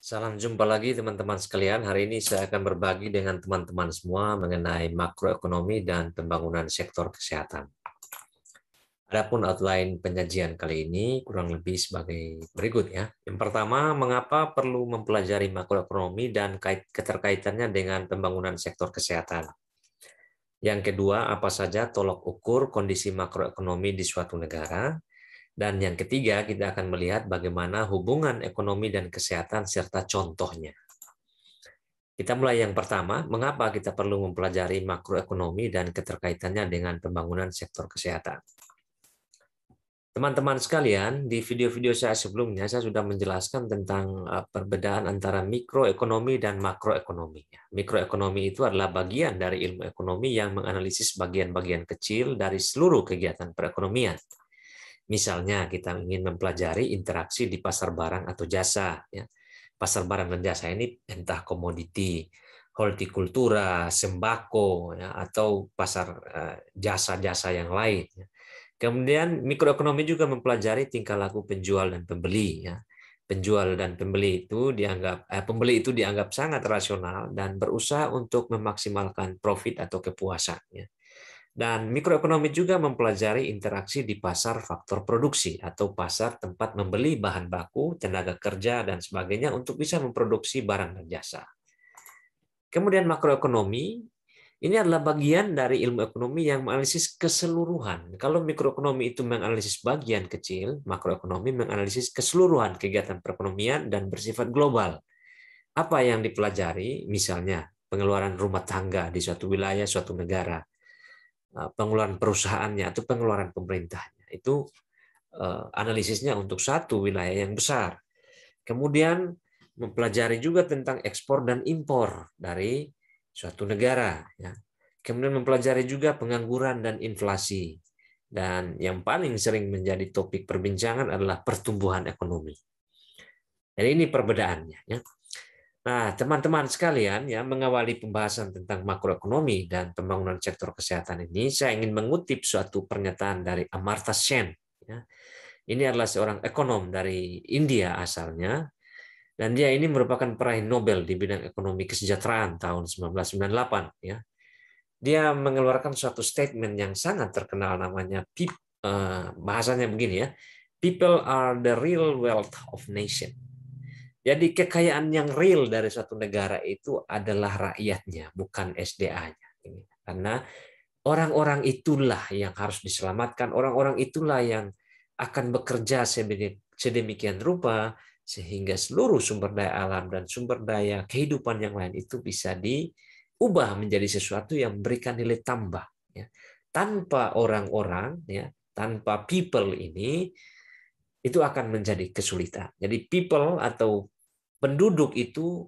Salam jumpa lagi teman-teman sekalian. Hari ini saya akan berbagi dengan teman-teman semua mengenai makroekonomi dan pembangunan sektor kesehatan. Adapun outline penyajian kali ini kurang lebih sebagai berikut ya. Yang pertama, mengapa perlu mempelajari makroekonomi dan keterkaitannya dengan pembangunan sektor kesehatan? Yang kedua, apa saja tolok ukur kondisi makroekonomi di suatu negara? Dan yang ketiga, kita akan melihat bagaimana hubungan ekonomi dan kesehatan serta contohnya. Kita mulai yang pertama, mengapa kita perlu mempelajari makroekonomi dan keterkaitannya dengan pembangunan sektor kesehatan. Teman-teman sekalian, di video-video saya sebelumnya saya sudah menjelaskan tentang eh, perbedaan antara mikroekonomi dan makroekonomi. Mikroekonomi itu adalah bagian dari ilmu ekonomi yang menganalisis bagian-bagian kecil dari seluruh kegiatan perekonomian Misalnya kita ingin mempelajari interaksi di pasar barang atau jasa. Ya. Pasar barang dan jasa ini entah komoditi, hortikultura, sembako, ya, atau pasar eh, jasa-jasa yang lain. Ya. Kemudian mikroekonomi juga mempelajari tingkah laku penjual dan pembeli. Penjual dan pembeli itu dianggap eh, pembeli itu dianggap sangat rasional dan berusaha untuk memaksimalkan profit atau kepuasannya dan mikroekonomi juga mempelajari interaksi di pasar faktor produksi atau pasar tempat membeli bahan baku, tenaga kerja, dan sebagainya untuk bisa memproduksi barang dan jasa. Kemudian makroekonomi, ini adalah bagian dari ilmu ekonomi yang menganalisis keseluruhan. Kalau mikroekonomi itu menganalisis bagian kecil, makroekonomi menganalisis keseluruhan kegiatan perekonomian dan bersifat global. Apa yang dipelajari, misalnya pengeluaran rumah tangga di suatu wilayah, suatu negara, Eh, pengeluaran perusahaannya atau pengeluaran pemerintahnya. Itu eh, analisisnya untuk satu wilayah yang besar. Kemudian mempelajari juga tentang ekspor dan impor dari suatu negara. Ya. Kemudian mempelajari juga pengangguran dan inflasi. Dan yang paling sering menjadi topik perbincangan adalah pertumbuhan ekonomi. Jadi ini perbedaannya. Ya. Nah, teman-teman sekalian ya mengawali pembahasan tentang makroekonomi dan pembangunan sektor kesehatan ini, saya ingin mengutip suatu pernyataan dari Amartya Sen. Ya. Ini adalah seorang ekonom dari India asalnya, dan dia ini merupakan peraih Nobel di bidang ekonomi kesejahteraan tahun 1998. Ya. Dia mengeluarkan suatu statement yang sangat terkenal namanya eh, bahasanya begini ya, people are the real wealth of nation jadi kekayaan yang real dari suatu negara itu adalah rakyatnya, bukan SDA-nya. Karena orang-orang itulah yang harus diselamatkan, orang-orang itulah yang akan bekerja sedemikian rupa sehingga seluruh sumber daya alam dan sumber daya kehidupan yang lain itu bisa diubah menjadi sesuatu yang memberikan nilai tambah. Ya. Tanpa orang-orang, ya, tanpa people ini, itu akan menjadi kesulitan. Jadi people atau penduduk itu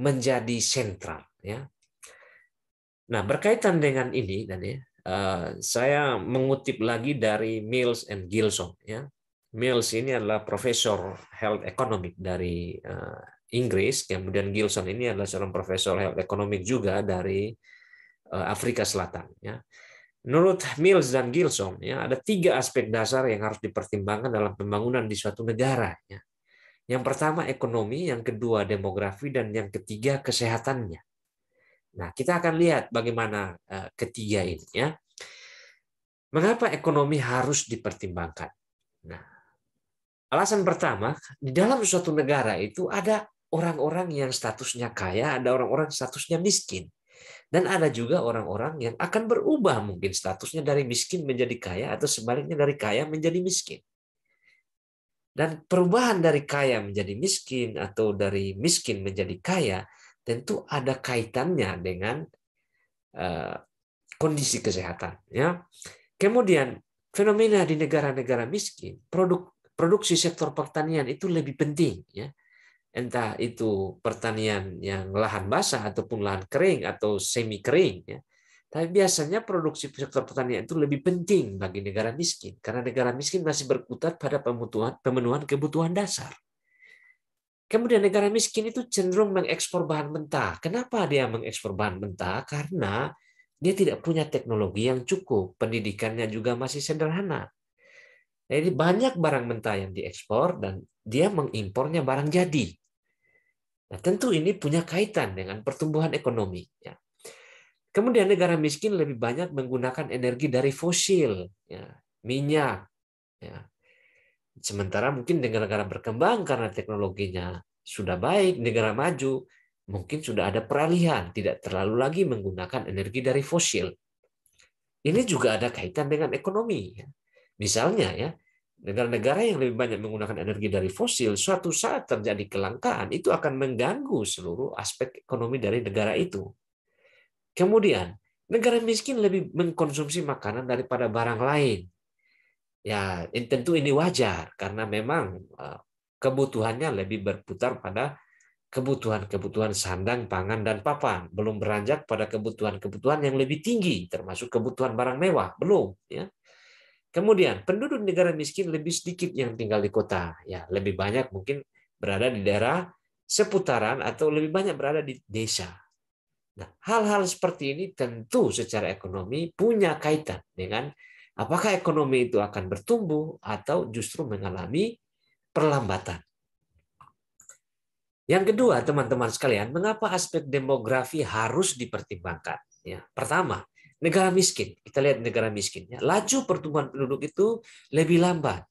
menjadi sentral ya. Nah, berkaitan dengan ini ya, eh, saya mengutip lagi dari Mills and Gilson ya. Mills ini adalah profesor health economic dari eh, Inggris, kemudian Gilson ini adalah seorang profesor health economic juga dari eh, Afrika Selatan ya. Menurut Mills dan Gilson, ya, ada tiga aspek dasar yang harus dipertimbangkan dalam pembangunan di suatu negara. Ya. Yang pertama ekonomi, yang kedua demografi, dan yang ketiga kesehatannya. Nah, kita akan lihat bagaimana eh, ketiga ini. Ya. Mengapa ekonomi harus dipertimbangkan? Nah, alasan pertama, di dalam suatu negara itu ada orang-orang yang statusnya kaya, ada orang-orang statusnya miskin. Dan ada juga orang-orang yang akan berubah mungkin statusnya dari miskin menjadi kaya atau sebaliknya dari kaya menjadi miskin. Dan perubahan dari kaya menjadi miskin atau dari miskin menjadi kaya tentu ada kaitannya dengan uh, kondisi kesehatan. Ya. Kemudian fenomena di negara-negara miskin, produk produksi sektor pertanian itu lebih penting. Ya entah itu pertanian yang lahan basah ataupun lahan kering atau semi kering ya. Tapi biasanya produksi sektor pertanian itu lebih penting bagi negara miskin karena negara miskin masih berkutat pada pemenuhan, kebutuhan dasar. Kemudian negara miskin itu cenderung mengekspor bahan mentah. Kenapa dia mengekspor bahan mentah? Karena dia tidak punya teknologi yang cukup, pendidikannya juga masih sederhana. Jadi banyak barang mentah yang diekspor dan dia mengimpornya barang jadi. Nah, tentu ini punya kaitan dengan pertumbuhan ekonomi. Ya. Kemudian negara miskin lebih banyak menggunakan energi dari fosil, ya, minyak. Ya. Sementara mungkin negara-negara berkembang karena teknologinya sudah baik, negara maju, mungkin sudah ada peralihan, tidak terlalu lagi menggunakan energi dari fosil. Ini juga ada kaitan dengan ekonomi. Ya. Misalnya ya, Negara-negara yang lebih banyak menggunakan energi dari fosil, suatu saat terjadi kelangkaan, itu akan mengganggu seluruh aspek ekonomi dari negara itu. Kemudian, negara miskin lebih mengkonsumsi makanan daripada barang lain. Ya, tentu ini wajar karena memang eh, kebutuhannya lebih berputar pada kebutuhan-kebutuhan sandang, pangan, dan papan. Belum beranjak pada kebutuhan-kebutuhan yang lebih tinggi, termasuk kebutuhan barang mewah. Belum. Ya. Kemudian penduduk negara miskin lebih sedikit yang tinggal di kota, ya lebih banyak mungkin berada di daerah seputaran atau lebih banyak berada di desa. Nah, hal-hal seperti ini tentu secara ekonomi punya kaitan dengan apakah ekonomi itu akan bertumbuh atau justru mengalami perlambatan. Yang kedua, teman-teman sekalian, mengapa aspek demografi harus dipertimbangkan? Ya, pertama, Negara miskin, kita lihat negara miskinnya, laju pertumbuhan penduduk itu lebih lambat.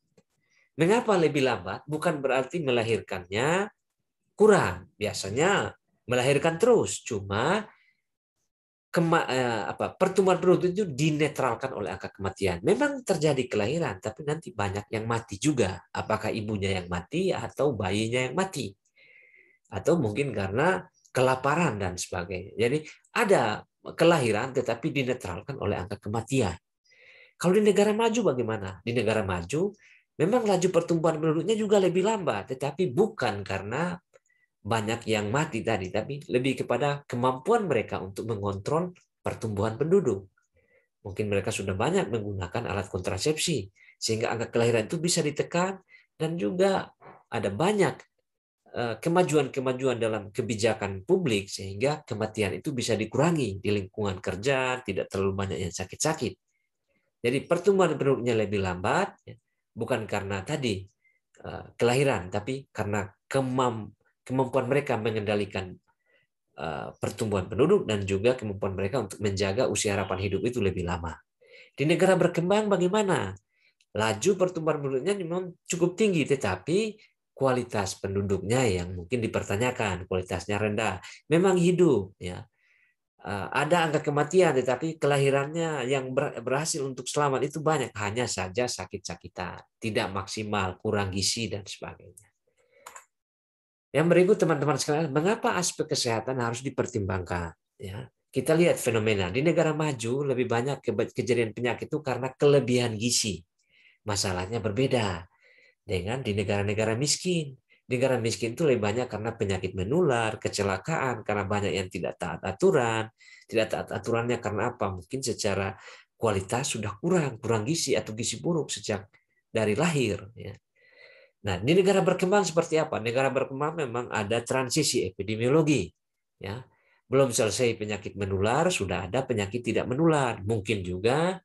Mengapa lebih lambat? Bukan berarti melahirkannya kurang. Biasanya melahirkan terus, cuma kema, eh, apa, pertumbuhan penduduk itu dinetralkan oleh angka kematian. Memang terjadi kelahiran, tapi nanti banyak yang mati juga. Apakah ibunya yang mati atau bayinya yang mati? Atau mungkin karena kelaparan dan sebagainya. Jadi ada kelahiran tetapi dinetralkan oleh angka kematian. Kalau di negara maju bagaimana? Di negara maju memang laju pertumbuhan penduduknya juga lebih lambat, tetapi bukan karena banyak yang mati tadi, tapi lebih kepada kemampuan mereka untuk mengontrol pertumbuhan penduduk. Mungkin mereka sudah banyak menggunakan alat kontrasepsi, sehingga angka kelahiran itu bisa ditekan, dan juga ada banyak Eh, kemajuan-kemajuan dalam kebijakan publik sehingga kematian itu bisa dikurangi di lingkungan kerja, tidak terlalu banyak yang sakit-sakit. Jadi pertumbuhan penduduknya lebih lambat ya. bukan karena tadi eh, kelahiran tapi karena kemampuan mereka mengendalikan eh, pertumbuhan penduduk dan juga kemampuan mereka untuk menjaga usia harapan hidup itu lebih lama. Di negara berkembang bagaimana? Laju pertumbuhan penduduknya memang cukup tinggi, tetapi kualitas penduduknya yang mungkin dipertanyakan kualitasnya rendah memang hidup ya eh, ada angka kematian tetapi kelahirannya yang berhasil untuk selamat itu banyak hanya saja sakit-sakitan tidak maksimal kurang gizi dan sebagainya yang berikut teman-teman sekalian mengapa aspek kesehatan harus dipertimbangkan ya kita lihat fenomena di negara maju lebih banyak kejadian penyakit itu karena kelebihan gizi masalahnya berbeda dengan di negara-negara miskin. Negara miskin itu lebih banyak karena penyakit menular, kecelakaan, karena banyak yang tidak taat aturan. Tidak taat aturannya karena apa? Mungkin secara kualitas sudah kurang, kurang gizi atau gizi buruk sejak dari lahir. Ya. Nah, di negara berkembang seperti apa? Negara berkembang memang ada transisi epidemiologi. Ya, belum selesai penyakit menular, sudah ada penyakit tidak menular. Mungkin juga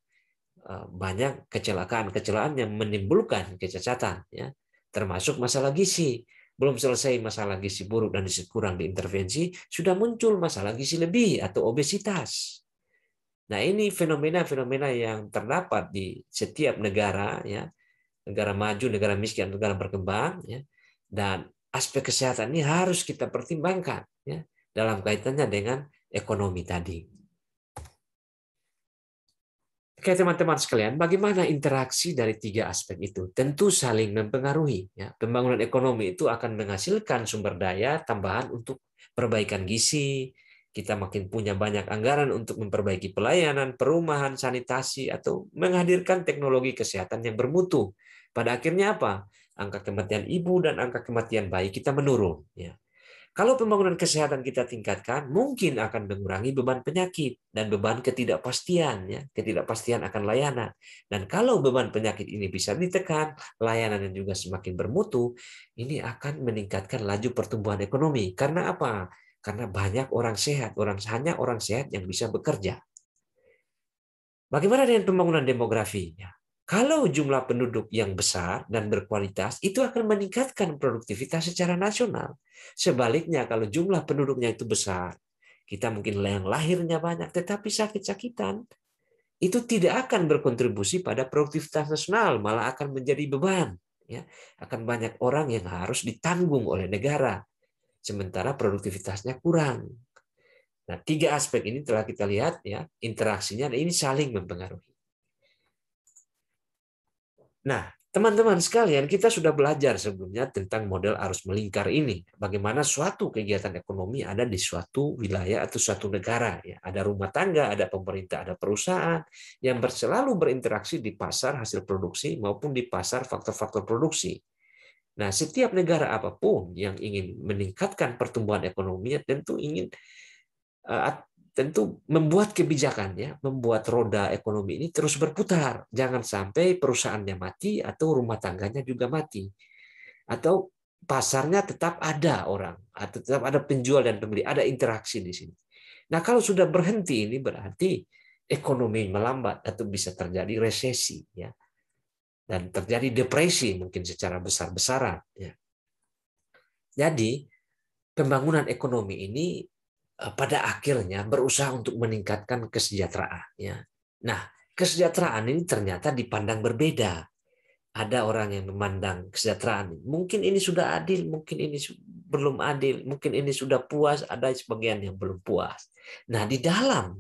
Eh, banyak kecelakaan-kecelakaan yang menimbulkan kecacatan ya termasuk masalah gizi belum selesai masalah gizi buruk dan gizi kurang diintervensi sudah muncul masalah gizi lebih atau obesitas nah ini fenomena-fenomena yang terdapat di setiap negara ya negara maju negara miskin negara berkembang ya dan aspek kesehatan ini harus kita pertimbangkan ya dalam kaitannya dengan ekonomi tadi Oke teman-teman sekalian, bagaimana interaksi dari tiga aspek itu? Tentu saling mempengaruhi. Ya. Pembangunan ekonomi itu akan menghasilkan sumber daya tambahan untuk perbaikan gizi, kita makin punya banyak anggaran untuk memperbaiki pelayanan, perumahan, sanitasi, atau menghadirkan teknologi kesehatan yang bermutu. Pada akhirnya apa? Angka kematian ibu dan angka kematian bayi kita menurun. Ya. Kalau pembangunan kesehatan kita tingkatkan, mungkin akan mengurangi beban penyakit dan beban ketidakpastian. Ya. Ketidakpastian akan layanan. Dan kalau beban penyakit ini bisa ditekan, layanan yang juga semakin bermutu, ini akan meningkatkan laju pertumbuhan ekonomi. Karena apa? Karena banyak orang sehat, orang hanya orang sehat yang bisa bekerja. Bagaimana dengan pembangunan demografinya? Kalau jumlah penduduk yang besar dan berkualitas, itu akan meningkatkan produktivitas secara nasional. Sebaliknya, kalau jumlah penduduknya itu besar, kita mungkin yang lahirnya banyak, tetapi sakit-sakitan, itu tidak akan berkontribusi pada produktivitas nasional, malah akan menjadi beban. Ya, akan banyak orang yang harus ditanggung oleh negara, sementara produktivitasnya kurang. Nah, tiga aspek ini telah kita lihat ya, interaksinya ini saling mempengaruhi. Nah, Teman-teman sekalian, kita sudah belajar sebelumnya tentang model arus melingkar ini. Bagaimana suatu kegiatan ekonomi ada di suatu wilayah atau suatu negara. Ya, ada rumah tangga, ada pemerintah, ada perusahaan yang selalu berinteraksi di pasar hasil produksi maupun di pasar faktor-faktor produksi. Nah, setiap negara apapun yang ingin meningkatkan pertumbuhan ekonominya tentu ingin eh, tentu membuat kebijakan ya, membuat roda ekonomi ini terus berputar. Jangan sampai perusahaannya mati atau rumah tangganya juga mati. Atau pasarnya tetap ada orang, atau tetap ada penjual dan pembeli, ada interaksi di sini. Nah, kalau sudah berhenti ini berarti ekonomi melambat atau bisa terjadi resesi ya. Dan terjadi depresi mungkin secara besar-besaran ya. Jadi, pembangunan ekonomi ini Eh, pada akhirnya berusaha untuk meningkatkan kesejahteraan. Nah, kesejahteraan ini ternyata dipandang berbeda. Ada orang yang memandang kesejahteraan, ini mungkin ini sudah adil, mungkin ini belum adil, mungkin ini sudah puas, ada sebagian yang belum puas. Nah, di dalam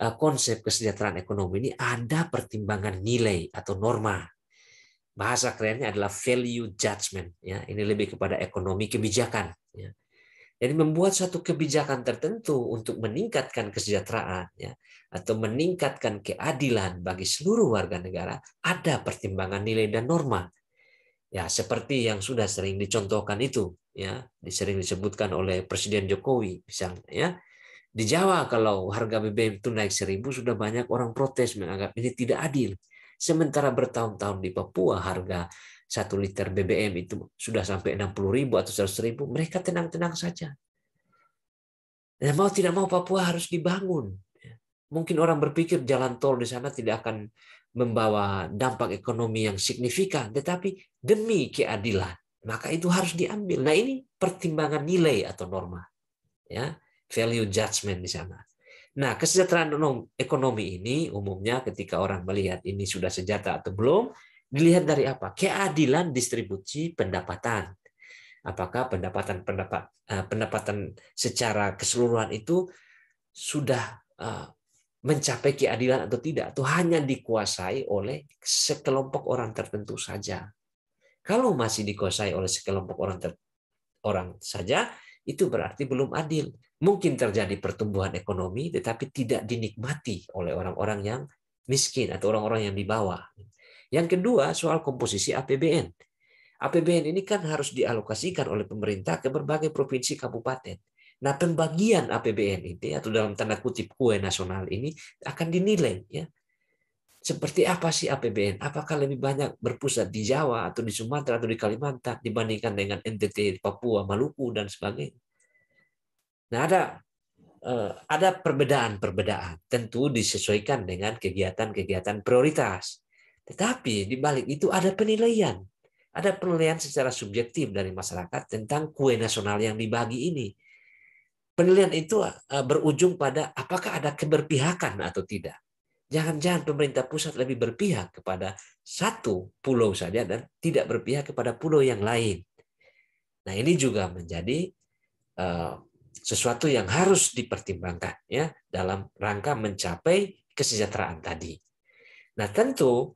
eh, konsep kesejahteraan ekonomi ini ada pertimbangan nilai atau norma. Bahasa kerennya adalah value judgment. Ya, ini lebih kepada ekonomi kebijakan jadi membuat suatu kebijakan tertentu untuk meningkatkan kesejahteraan ya, atau meningkatkan keadilan bagi seluruh warga negara ada pertimbangan nilai dan norma. Ya, seperti yang sudah sering dicontohkan itu ya, disering disebutkan oleh Presiden Jokowi misalnya ya. Di Jawa kalau harga BBM itu naik seribu sudah banyak orang protes menganggap ini tidak adil. Sementara bertahun-tahun di Papua harga satu liter BBM itu sudah sampai 60 ribu atau 100 ribu, mereka tenang-tenang saja. Dan nah, mau tidak mau Papua harus dibangun. Mungkin orang berpikir jalan tol di sana tidak akan membawa dampak ekonomi yang signifikan, tetapi demi keadilan, maka itu harus diambil. Nah ini pertimbangan nilai atau norma, ya value judgment di sana. Nah, kesejahteraan ekonomi ini umumnya ketika orang melihat ini sudah sejahtera atau belum, Dilihat dari apa? Keadilan distribusi pendapatan. Apakah pendapatan pendapat eh, pendapatan secara keseluruhan itu sudah eh, mencapai keadilan atau tidak atau hanya dikuasai oleh sekelompok orang tertentu saja. Kalau masih dikuasai oleh sekelompok orang ter, orang saja, itu berarti belum adil. Mungkin terjadi pertumbuhan ekonomi tetapi tidak dinikmati oleh orang-orang yang miskin atau orang-orang yang di bawah. Yang kedua, soal komposisi APBN. APBN ini kan harus dialokasikan oleh pemerintah ke berbagai provinsi kabupaten. Nah, pembagian APBN ini atau dalam tanda kutip kue nasional ini akan dinilai ya. Seperti apa sih APBN? Apakah lebih banyak berpusat di Jawa atau di Sumatera atau di Kalimantan dibandingkan dengan NTT, Papua, Maluku dan sebagainya? Nah, ada eh, ada perbedaan-perbedaan tentu disesuaikan dengan kegiatan-kegiatan prioritas. Tetapi di balik itu ada penilaian. Ada penilaian secara subjektif dari masyarakat tentang kue nasional yang dibagi ini. Penilaian itu e, berujung pada apakah ada keberpihakan atau tidak. Jangan-jangan pemerintah pusat lebih berpihak kepada satu pulau saja dan tidak berpihak kepada pulau yang lain. Nah ini juga menjadi e, sesuatu yang harus dipertimbangkan ya dalam rangka mencapai kesejahteraan tadi. Nah tentu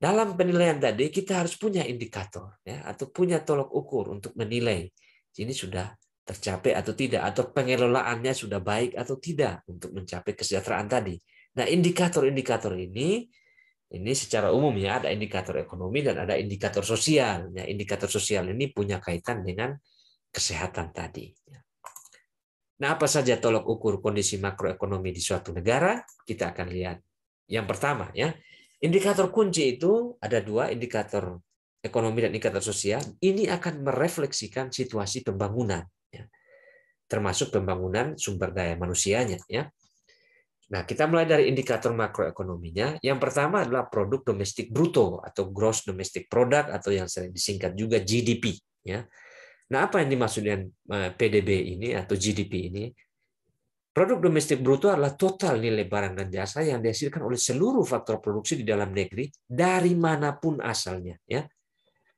dalam penilaian tadi kita harus punya indikator ya atau punya tolok ukur untuk menilai ini sudah tercapai atau tidak atau pengelolaannya sudah baik atau tidak untuk mencapai kesejahteraan tadi. Nah, indikator-indikator ini ini secara umum ya ada indikator ekonomi dan ada indikator sosial. Ya, indikator sosial ini punya kaitan dengan kesehatan tadi. Ya. Nah, apa saja tolok ukur kondisi makroekonomi di suatu negara? Kita akan lihat. Yang pertama ya, Indikator kunci itu ada dua, indikator ekonomi dan indikator sosial. Ini akan merefleksikan situasi pembangunan, ya. termasuk pembangunan sumber daya manusianya. Ya. Nah, kita mulai dari indikator makroekonominya. Yang pertama adalah produk domestik bruto atau gross domestic product atau yang sering disingkat juga GDP. Ya. Nah, apa yang dimaksud dengan eh, PDB ini atau GDP ini? Produk domestik bruto adalah total nilai barang dan jasa yang dihasilkan oleh seluruh faktor produksi di dalam negeri dari manapun asalnya. Ya,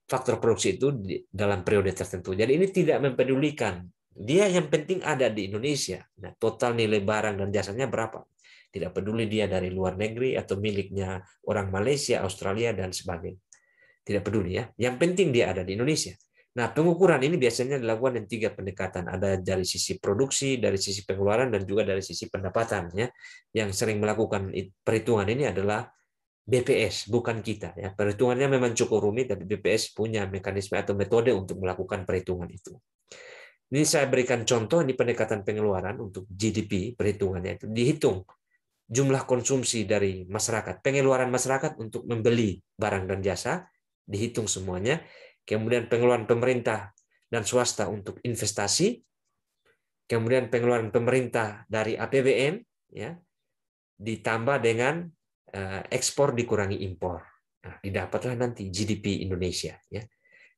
faktor produksi itu dalam periode tertentu. Jadi ini tidak mempedulikan. Dia yang penting ada di Indonesia. Nah, total nilai barang dan jasanya berapa? Tidak peduli dia dari luar negeri atau miliknya orang Malaysia, Australia dan sebagainya. Tidak peduli ya. Yang penting dia ada di Indonesia. Nah, pengukuran ini biasanya dilakukan dengan tiga pendekatan. Ada dari sisi produksi, dari sisi pengeluaran, dan juga dari sisi pendapatan. Ya. Yang sering melakukan perhitungan ini adalah BPS, bukan kita. Ya. Perhitungannya memang cukup rumit, tapi BPS punya mekanisme atau metode untuk melakukan perhitungan itu. Ini saya berikan contoh, ini pendekatan pengeluaran untuk GDP, perhitungannya itu dihitung jumlah konsumsi dari masyarakat, pengeluaran masyarakat untuk membeli barang dan jasa, dihitung semuanya, kemudian pengeluaran pemerintah dan swasta untuk investasi, kemudian pengeluaran pemerintah dari APBN, ya, ditambah dengan eh, ekspor dikurangi impor. Nah, didapatlah nanti GDP Indonesia. Ya.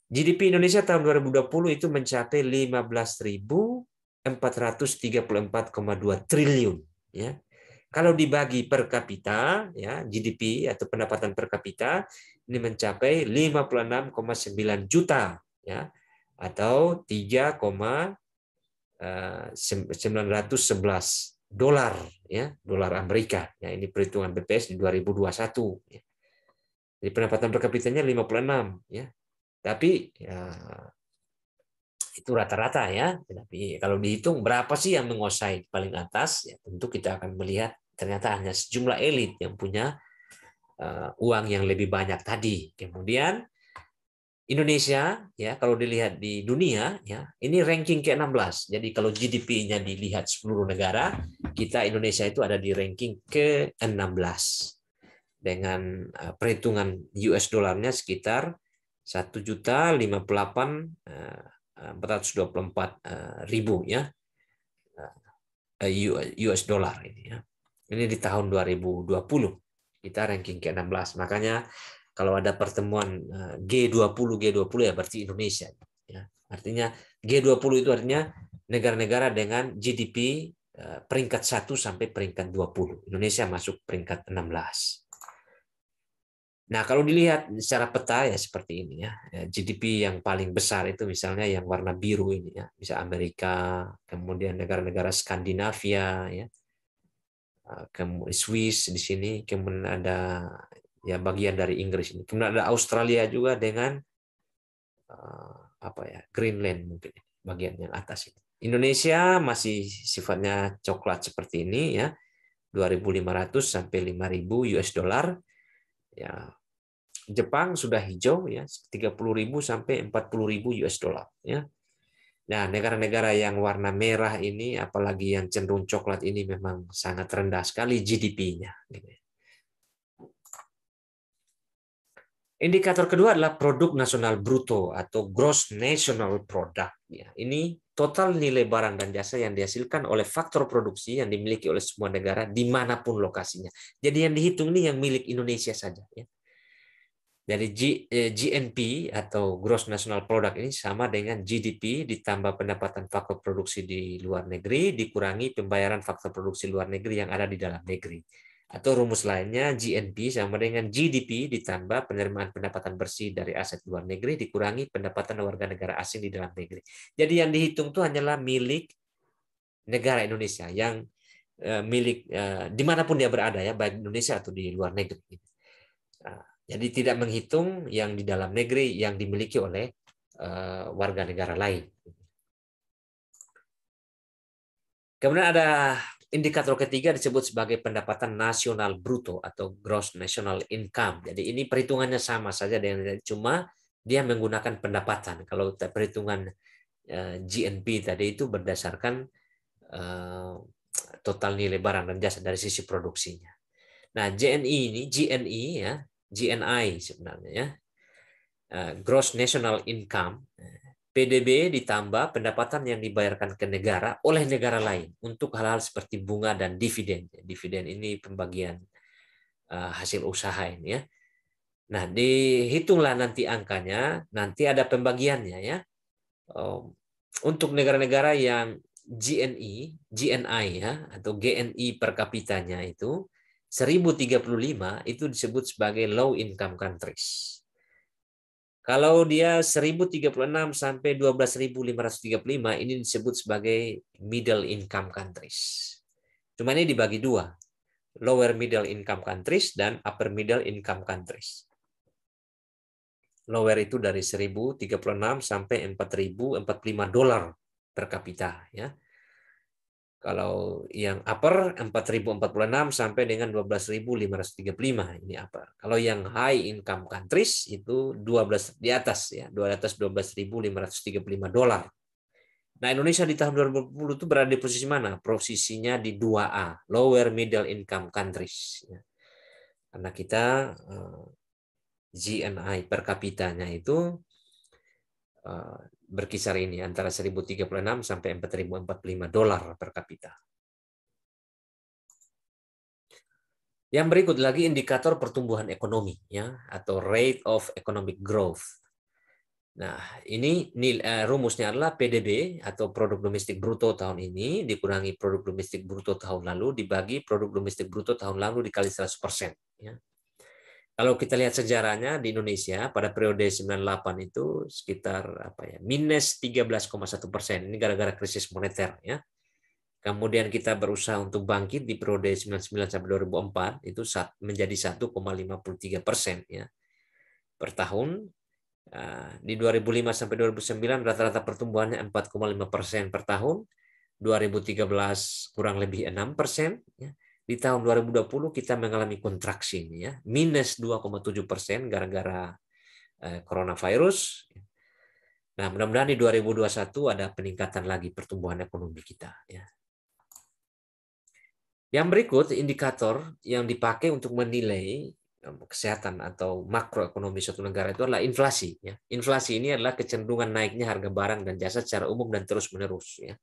GDP Indonesia tahun 2020 itu mencapai 15.434,2 triliun. Ya. Kalau dibagi per kapita, ya, GDP atau pendapatan per kapita ini mencapai 56,9 juta ya atau 3,911 eh, dolar ya dolar Amerika ya ini perhitungan BPS di 2021 ya. jadi pendapatan per kapitanya 56 ya tapi ya, itu rata-rata ya tapi kalau dihitung berapa sih yang menguasai paling atas ya tentu kita akan melihat ternyata hanya sejumlah elit yang punya Eh, uang yang lebih banyak tadi. Kemudian Indonesia ya kalau dilihat di dunia ya ini ranking ke-16. Jadi kalau GDP-nya dilihat seluruh negara, kita Indonesia itu ada di ranking ke-16 dengan eh, perhitungan US dolarnya sekitar 1 juta 58 424 eh, ribu ya US dollar ini ya. Ini di tahun 2020. Kita ranking ke-16. Makanya kalau ada pertemuan G20 eh, G20 ya berarti Indonesia ya. Artinya G20 itu artinya negara-negara dengan GDP eh, peringkat 1 sampai peringkat 20. Indonesia masuk peringkat 16. Nah, kalau dilihat secara peta ya seperti ini ya. ya GDP yang paling besar itu misalnya yang warna biru ini ya, bisa Amerika, kemudian negara-negara Skandinavia ya, Eh, kemudian Swiss di sini, kemudian ada ya bagian dari Inggris ini, kemudian ada Australia juga dengan eh, apa ya Greenland mungkin bagian yang atas ini. Indonesia masih sifatnya coklat seperti ini ya 2.500 sampai 5.000 US dollar ya Jepang sudah hijau ya 30.000 sampai 40.000 US dollar ya Nah, negara-negara yang warna merah ini, apalagi yang cenderung coklat ini memang sangat rendah sekali GDP-nya. Gitu ya. Indikator kedua adalah produk nasional bruto atau gross national product. Ya. Ini total nilai barang dan jasa yang dihasilkan oleh faktor produksi yang dimiliki oleh semua negara dimanapun lokasinya. Jadi yang dihitung ini yang milik Indonesia saja. Ya. Dari G, eh, GNP atau Gross National Product ini sama dengan GDP ditambah pendapatan faktor produksi di luar negeri dikurangi pembayaran faktor produksi luar negeri yang ada di dalam negeri. Atau rumus lainnya GNP sama dengan GDP ditambah penerimaan pendapatan bersih dari aset luar negeri dikurangi pendapatan warga negara asing di dalam negeri. Jadi yang dihitung itu hanyalah milik negara Indonesia yang eh, milik eh, dimanapun dia berada ya baik Indonesia atau di luar negeri. Jadi tidak menghitung yang di dalam negeri yang dimiliki oleh uh, warga negara lain. Kemudian ada indikator ketiga disebut sebagai pendapatan nasional bruto atau gross national income. Jadi ini perhitungannya sama saja dengan cuma dia menggunakan pendapatan. Kalau perhitungan eh, GNP tadi itu berdasarkan eh, total nilai barang dan jasa dari sisi produksinya. Nah, GNI ini, GNI ya, GNI sebenarnya ya. Eh, gross National Income, PDB ditambah pendapatan yang dibayarkan ke negara oleh negara lain untuk hal-hal seperti bunga dan dividen. Ya, dividen ini pembagian eh, hasil usaha ini ya. Nah, dihitunglah nanti angkanya, nanti ada pembagiannya ya. Oh, untuk negara-negara yang GNI, GNI ya atau GNI per kapitanya itu 1035 itu disebut sebagai low income countries. Kalau dia 1036 sampai 12535 ini disebut sebagai middle income countries. Cuma ini dibagi dua, lower middle income countries dan upper middle income countries. Lower itu dari 1036 sampai 4045 dolar per kapita ya. Kalau yang upper 4046 sampai dengan 12535 ini apa? Kalau yang high income countries itu 12 di atas ya, di atas 12535 dolar. Nah, Indonesia di tahun 2020 itu berada di posisi mana? Posisinya di 2A, lower middle income countries. Ya. Karena kita eh, GNI per kapitanya itu eh, berkisar ini antara 1036 sampai 4045 dolar per kapita. Yang berikut lagi indikator pertumbuhan ekonomi ya atau rate of economic growth. Nah, ini eh, rumusnya adalah PDB atau produk domestik bruto tahun ini dikurangi produk domestik bruto tahun lalu dibagi produk domestik bruto tahun lalu dikali 100%. Ya. Kalau kita lihat sejarahnya di Indonesia pada periode 98 itu sekitar apa ya minus 13,1 persen ini gara-gara krisis moneter ya. Kemudian kita berusaha untuk bangkit di periode 99 sampai 2004 itu menjadi 1,53 persen ya per tahun. Ah, di 2005 sampai 2009 rata-rata pertumbuhannya 4,5 persen per tahun. 2013 kurang lebih enam persen. Ya di tahun 2020 kita mengalami kontraksi ini ya minus 2,7 persen gara-gara eh, coronavirus. Nah mudah-mudahan di 2021 ada peningkatan lagi pertumbuhan ekonomi kita. Ya. Yang berikut indikator yang dipakai untuk menilai eh, kesehatan atau makroekonomi suatu negara itu adalah inflasi. Ya. Inflasi ini adalah kecenderungan naiknya harga barang dan jasa secara umum dan terus menerus. Ya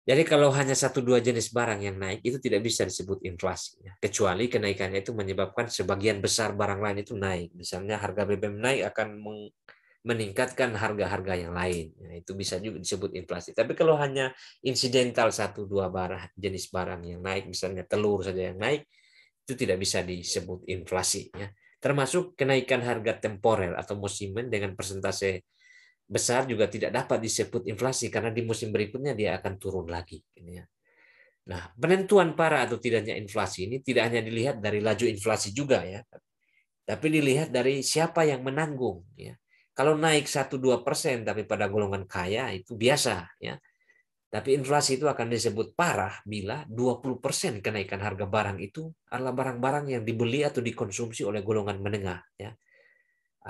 jadi kalau hanya satu dua jenis barang yang naik itu tidak bisa disebut inflasi, ya. kecuali kenaikannya itu menyebabkan sebagian besar barang lain itu naik. Misalnya harga BBM naik akan meningkatkan harga-harga yang lain. Nah, itu bisa juga disebut inflasi. Tapi kalau hanya insidental satu dua barang jenis barang yang naik, misalnya telur saja yang naik, itu tidak bisa disebut inflasi. Ya. Termasuk kenaikan harga temporer atau musiman dengan persentase besar juga tidak dapat disebut inflasi karena di musim berikutnya dia akan turun lagi. Ya. Nah, penentuan para atau tidaknya inflasi ini tidak hanya dilihat dari laju inflasi juga ya, tapi dilihat dari siapa yang menanggung. Ya. Kalau naik satu dua persen tapi pada golongan kaya itu biasa ya. Tapi inflasi itu akan disebut parah bila 20% kenaikan harga barang itu adalah barang-barang yang dibeli atau dikonsumsi oleh golongan menengah. Ya.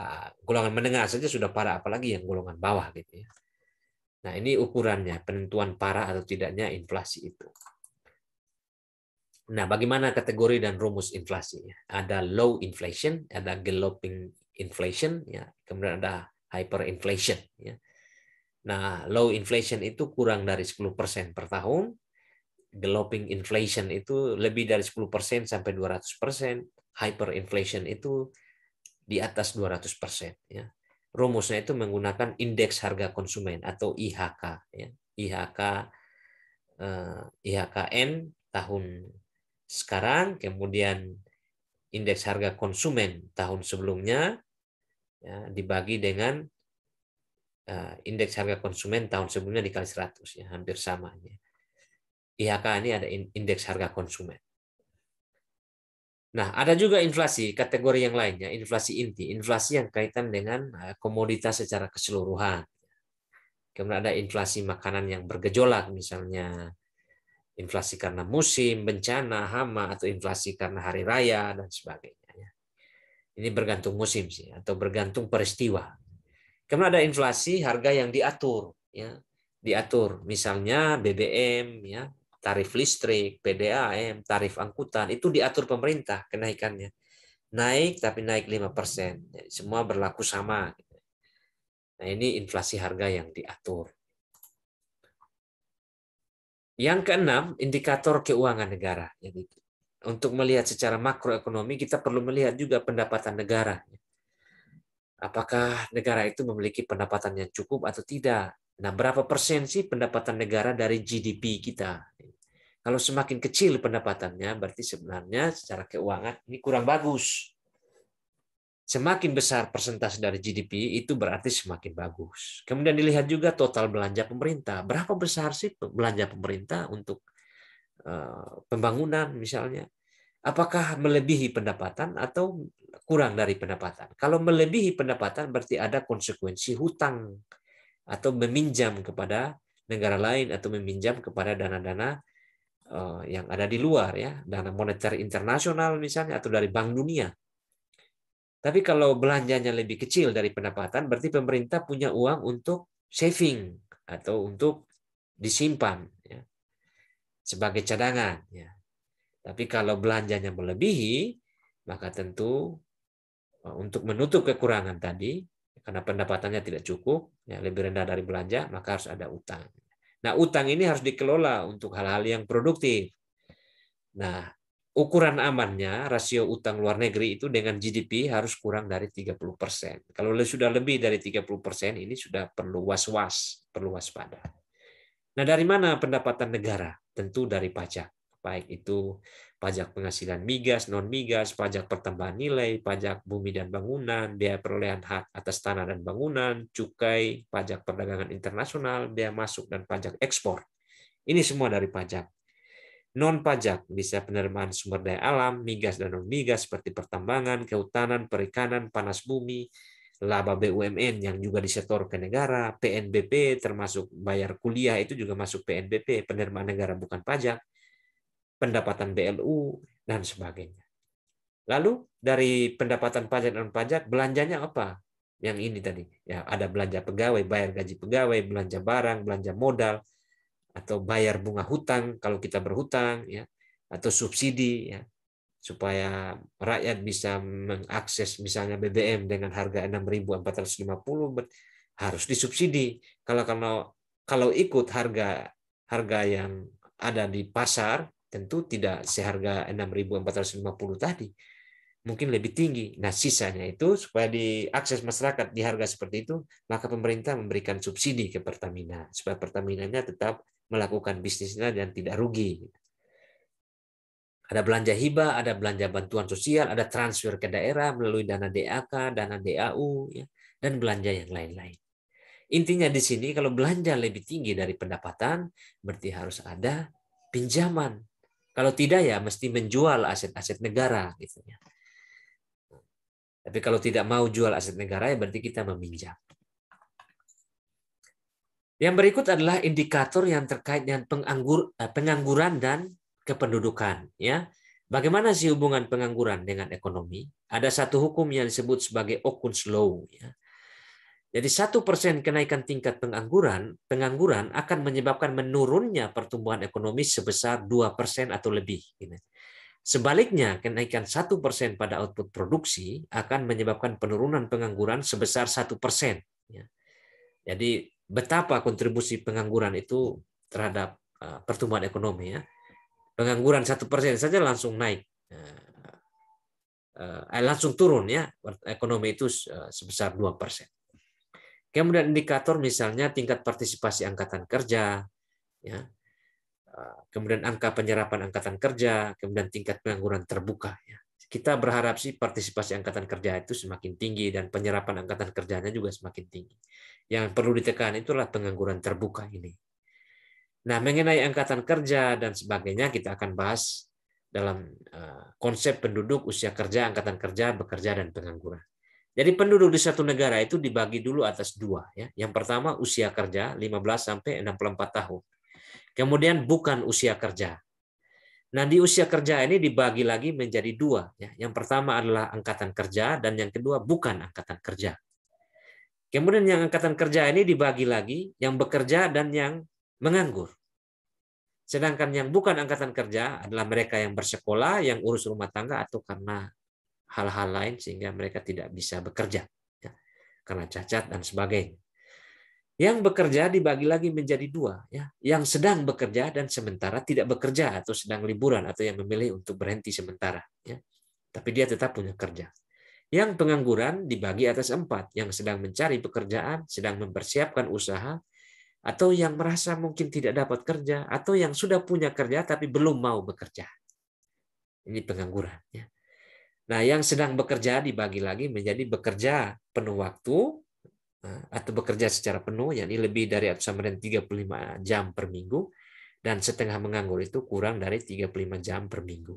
Ah, golongan menengah saja sudah parah apalagi yang golongan bawah gitu ya. Nah, ini ukurannya penentuan parah atau tidaknya inflasi itu. Nah, bagaimana kategori dan rumus inflasi? Ada low inflation, ada galloping inflation, ya. kemudian ada hyperinflation. Ya. Nah, low inflation itu kurang dari 10% per tahun, galloping inflation itu lebih dari 10% sampai 200%, hyperinflation itu di atas 200 persen. Ya. Rumusnya itu menggunakan indeks harga konsumen atau IHK, ya. IHK eh, IHKN tahun sekarang, kemudian indeks harga konsumen tahun sebelumnya ya, dibagi dengan eh, indeks harga konsumen tahun sebelumnya dikali 100 ya hampir sama ya. IHK ini ada indeks harga konsumen Nah, ada juga inflasi kategori yang lainnya, inflasi inti, inflasi yang kaitan dengan eh, komoditas secara keseluruhan. Kemudian ada inflasi makanan yang bergejolak misalnya inflasi karena musim, bencana, hama atau inflasi karena hari raya dan sebagainya. Ya. Ini bergantung musim sih atau bergantung peristiwa. Kemudian ada inflasi harga yang diatur ya, diatur misalnya BBM ya, tarif listrik, PDAM, tarif angkutan itu diatur pemerintah kenaikannya. Naik tapi naik 5%. semua berlaku sama. Nah, ini inflasi harga yang diatur. Yang keenam, indikator keuangan negara. Jadi untuk melihat secara makroekonomi kita perlu melihat juga pendapatan negara. Apakah negara itu memiliki pendapatan yang cukup atau tidak? Nah, berapa persen sih pendapatan negara dari GDP kita? Kalau semakin kecil pendapatannya, berarti sebenarnya secara keuangan ini kurang bagus. Semakin besar persentase dari GDP, itu berarti semakin bagus. Kemudian dilihat juga total belanja pemerintah. Berapa besar sih belanja pemerintah untuk eh, pembangunan misalnya? Apakah melebihi pendapatan atau kurang dari pendapatan? Kalau melebihi pendapatan, berarti ada konsekuensi hutang atau meminjam kepada negara lain atau meminjam kepada dana-dana eh, yang ada di luar ya, dana moneter internasional misalnya atau dari bank dunia. Tapi kalau belanjanya lebih kecil dari pendapatan, berarti pemerintah punya uang untuk saving atau untuk disimpan ya, sebagai cadangan. Ya. Tapi kalau belanjanya melebihi, maka tentu eh, untuk menutup kekurangan tadi karena pendapatannya tidak cukup, ya, lebih rendah dari belanja, maka harus ada utang. Nah, utang ini harus dikelola untuk hal-hal yang produktif. Nah, ukuran amannya rasio utang luar negeri itu dengan GDP harus kurang dari 30%. Kalau sudah lebih dari 30%, ini sudah perlu was-was, perlu waspada. Nah, dari mana pendapatan negara? Tentu dari pajak, baik itu pajak penghasilan migas, non-migas, pajak pertambahan nilai, pajak bumi dan bangunan, biaya perolehan hak atas tanah dan bangunan, cukai, pajak perdagangan internasional, biaya masuk dan pajak ekspor. Ini semua dari pajak. Non-pajak bisa penerimaan sumber daya alam, migas dan non-migas seperti pertambangan, kehutanan, perikanan, panas bumi, laba BUMN yang juga disetor ke negara, PNBP termasuk bayar kuliah itu juga masuk PNBP, penerimaan negara bukan pajak, pendapatan BLU, dan sebagainya. Lalu dari pendapatan pajak dan pajak, belanjanya apa? Yang ini tadi, ya ada belanja pegawai, bayar gaji pegawai, belanja barang, belanja modal, atau bayar bunga hutang kalau kita berhutang, ya atau subsidi, ya supaya rakyat bisa mengakses misalnya BBM dengan harga 6.450 harus disubsidi. Kalau kalau kalau ikut harga harga yang ada di pasar tentu tidak seharga 6.450 tadi mungkin lebih tinggi. Nah, sisanya itu supaya diakses masyarakat di harga seperti itu, maka pemerintah memberikan subsidi ke Pertamina supaya Pertamina-nya tetap melakukan bisnisnya dan tidak rugi. Ada belanja hibah, ada belanja bantuan sosial, ada transfer ke daerah melalui dana DAK, dana DAU, ya, dan belanja yang lain-lain. Intinya di sini kalau belanja lebih tinggi dari pendapatan, berarti harus ada pinjaman kalau tidak ya mesti menjual aset-aset negara gitu ya. Tapi kalau tidak mau jual aset negara ya berarti kita meminjam. Yang berikut adalah indikator yang terkait dengan penganggur, eh, pengangguran dan kependudukan. Ya, bagaimana sih hubungan pengangguran dengan ekonomi? Ada satu hukum yang disebut sebagai Okun's Law. Ya. Jadi satu persen kenaikan tingkat pengangguran, pengangguran akan menyebabkan menurunnya pertumbuhan ekonomi sebesar dua persen atau lebih. Gitu. Sebaliknya, kenaikan satu persen pada output produksi akan menyebabkan penurunan pengangguran sebesar satu persen. Ya. Jadi betapa kontribusi pengangguran itu terhadap eh, pertumbuhan ekonomi ya. Pengangguran satu persen saja langsung naik, eh, eh, langsung turun ya ekonomi itu sebesar dua persen. Kemudian indikator misalnya tingkat partisipasi angkatan kerja, ya. Eh, kemudian angka penyerapan angkatan kerja, kemudian tingkat pengangguran terbuka. Ya. Kita berharap sih partisipasi angkatan kerja itu semakin tinggi dan penyerapan angkatan kerjanya juga semakin tinggi. Yang perlu ditekan itulah pengangguran terbuka ini. Nah mengenai angkatan kerja dan sebagainya kita akan bahas dalam eh, konsep penduduk usia kerja, angkatan kerja, bekerja dan pengangguran. Jadi penduduk di satu negara itu dibagi dulu atas dua. Ya. Yang pertama usia kerja 15 sampai 64 tahun. Kemudian bukan usia kerja. Nah di usia kerja ini dibagi lagi menjadi dua. Ya. Yang pertama adalah angkatan kerja dan yang kedua bukan angkatan kerja. Kemudian yang angkatan kerja ini dibagi lagi yang bekerja dan yang menganggur. Sedangkan yang bukan angkatan kerja adalah mereka yang bersekolah, yang urus rumah tangga atau karena hal-hal lain sehingga mereka tidak bisa bekerja ya, karena cacat dan sebagainya. Yang bekerja dibagi lagi menjadi dua, ya, yang sedang bekerja dan sementara tidak bekerja atau sedang liburan atau yang memilih untuk berhenti sementara, ya. tapi dia tetap punya kerja. Yang pengangguran dibagi atas empat, yang sedang mencari pekerjaan, sedang mempersiapkan usaha, atau yang merasa mungkin tidak dapat kerja, atau yang sudah punya kerja tapi belum mau bekerja. Ini pengangguran. Ya. Nah, yang sedang bekerja dibagi lagi menjadi bekerja penuh waktu eh, atau bekerja secara penuh, yakni lebih dari atau sama dengan 35 jam per minggu, dan setengah menganggur itu kurang dari 35 jam per minggu.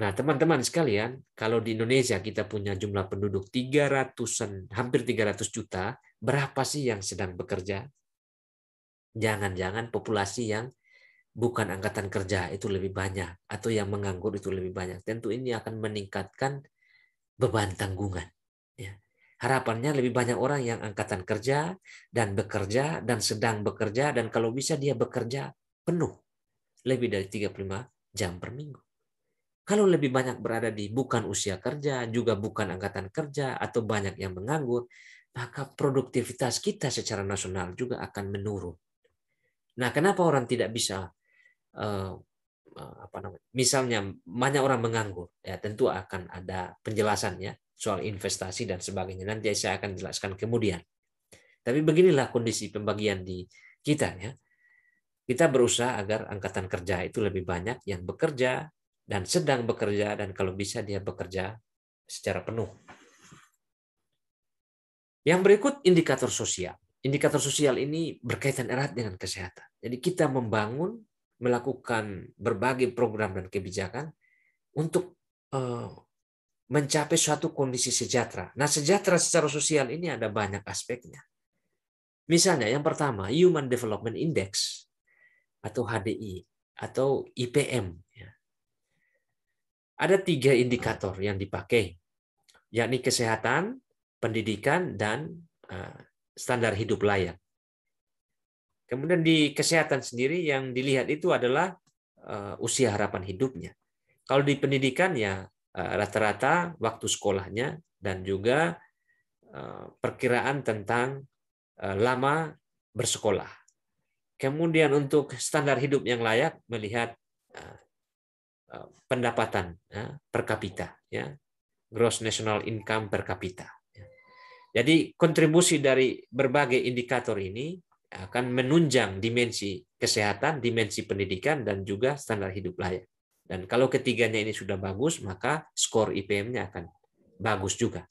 Nah, teman-teman sekalian, kalau di Indonesia kita punya jumlah penduduk 300-an, hampir 300 juta, berapa sih yang sedang bekerja? Jangan-jangan populasi yang bukan angkatan kerja itu lebih banyak atau yang menganggur itu lebih banyak tentu ini akan meningkatkan beban tanggungan ya harapannya lebih banyak orang yang angkatan kerja dan bekerja dan sedang bekerja dan kalau bisa dia bekerja penuh lebih dari 35 jam per minggu kalau lebih banyak berada di bukan usia kerja juga bukan angkatan kerja atau banyak yang menganggur maka produktivitas kita secara nasional juga akan menurun. Nah, kenapa orang tidak bisa uh, apa namanya misalnya banyak orang menganggur ya tentu akan ada penjelasannya soal investasi dan sebagainya nanti saya akan jelaskan kemudian tapi beginilah kondisi pembagian di kita ya kita berusaha agar angkatan kerja itu lebih banyak yang bekerja dan sedang bekerja dan kalau bisa dia bekerja secara penuh yang berikut indikator sosial indikator sosial ini berkaitan erat dengan kesehatan jadi kita membangun melakukan berbagai program dan kebijakan untuk eh, mencapai suatu kondisi sejahtera. Nah, sejahtera secara sosial ini ada banyak aspeknya. Misalnya yang pertama, Human Development Index atau HDI atau IPM. Ya. Ada tiga indikator yang dipakai, yakni kesehatan, pendidikan, dan eh, standar hidup layak. Kemudian di kesehatan sendiri yang dilihat itu adalah eh, usia harapan hidupnya. Kalau di pendidikan ya eh, rata-rata waktu sekolahnya dan juga eh, perkiraan tentang lama bersekolah. Kemudian untuk standar hidup yang layak melihat pendapatan ya, per kapita, ya, gross national income per kapita. Ya. Jadi kontribusi dari berbagai indikator ini akan menunjang dimensi kesehatan, dimensi pendidikan, dan juga standar hidup layak. Dan kalau ketiganya ini sudah bagus, maka skor IPM-nya akan bagus juga.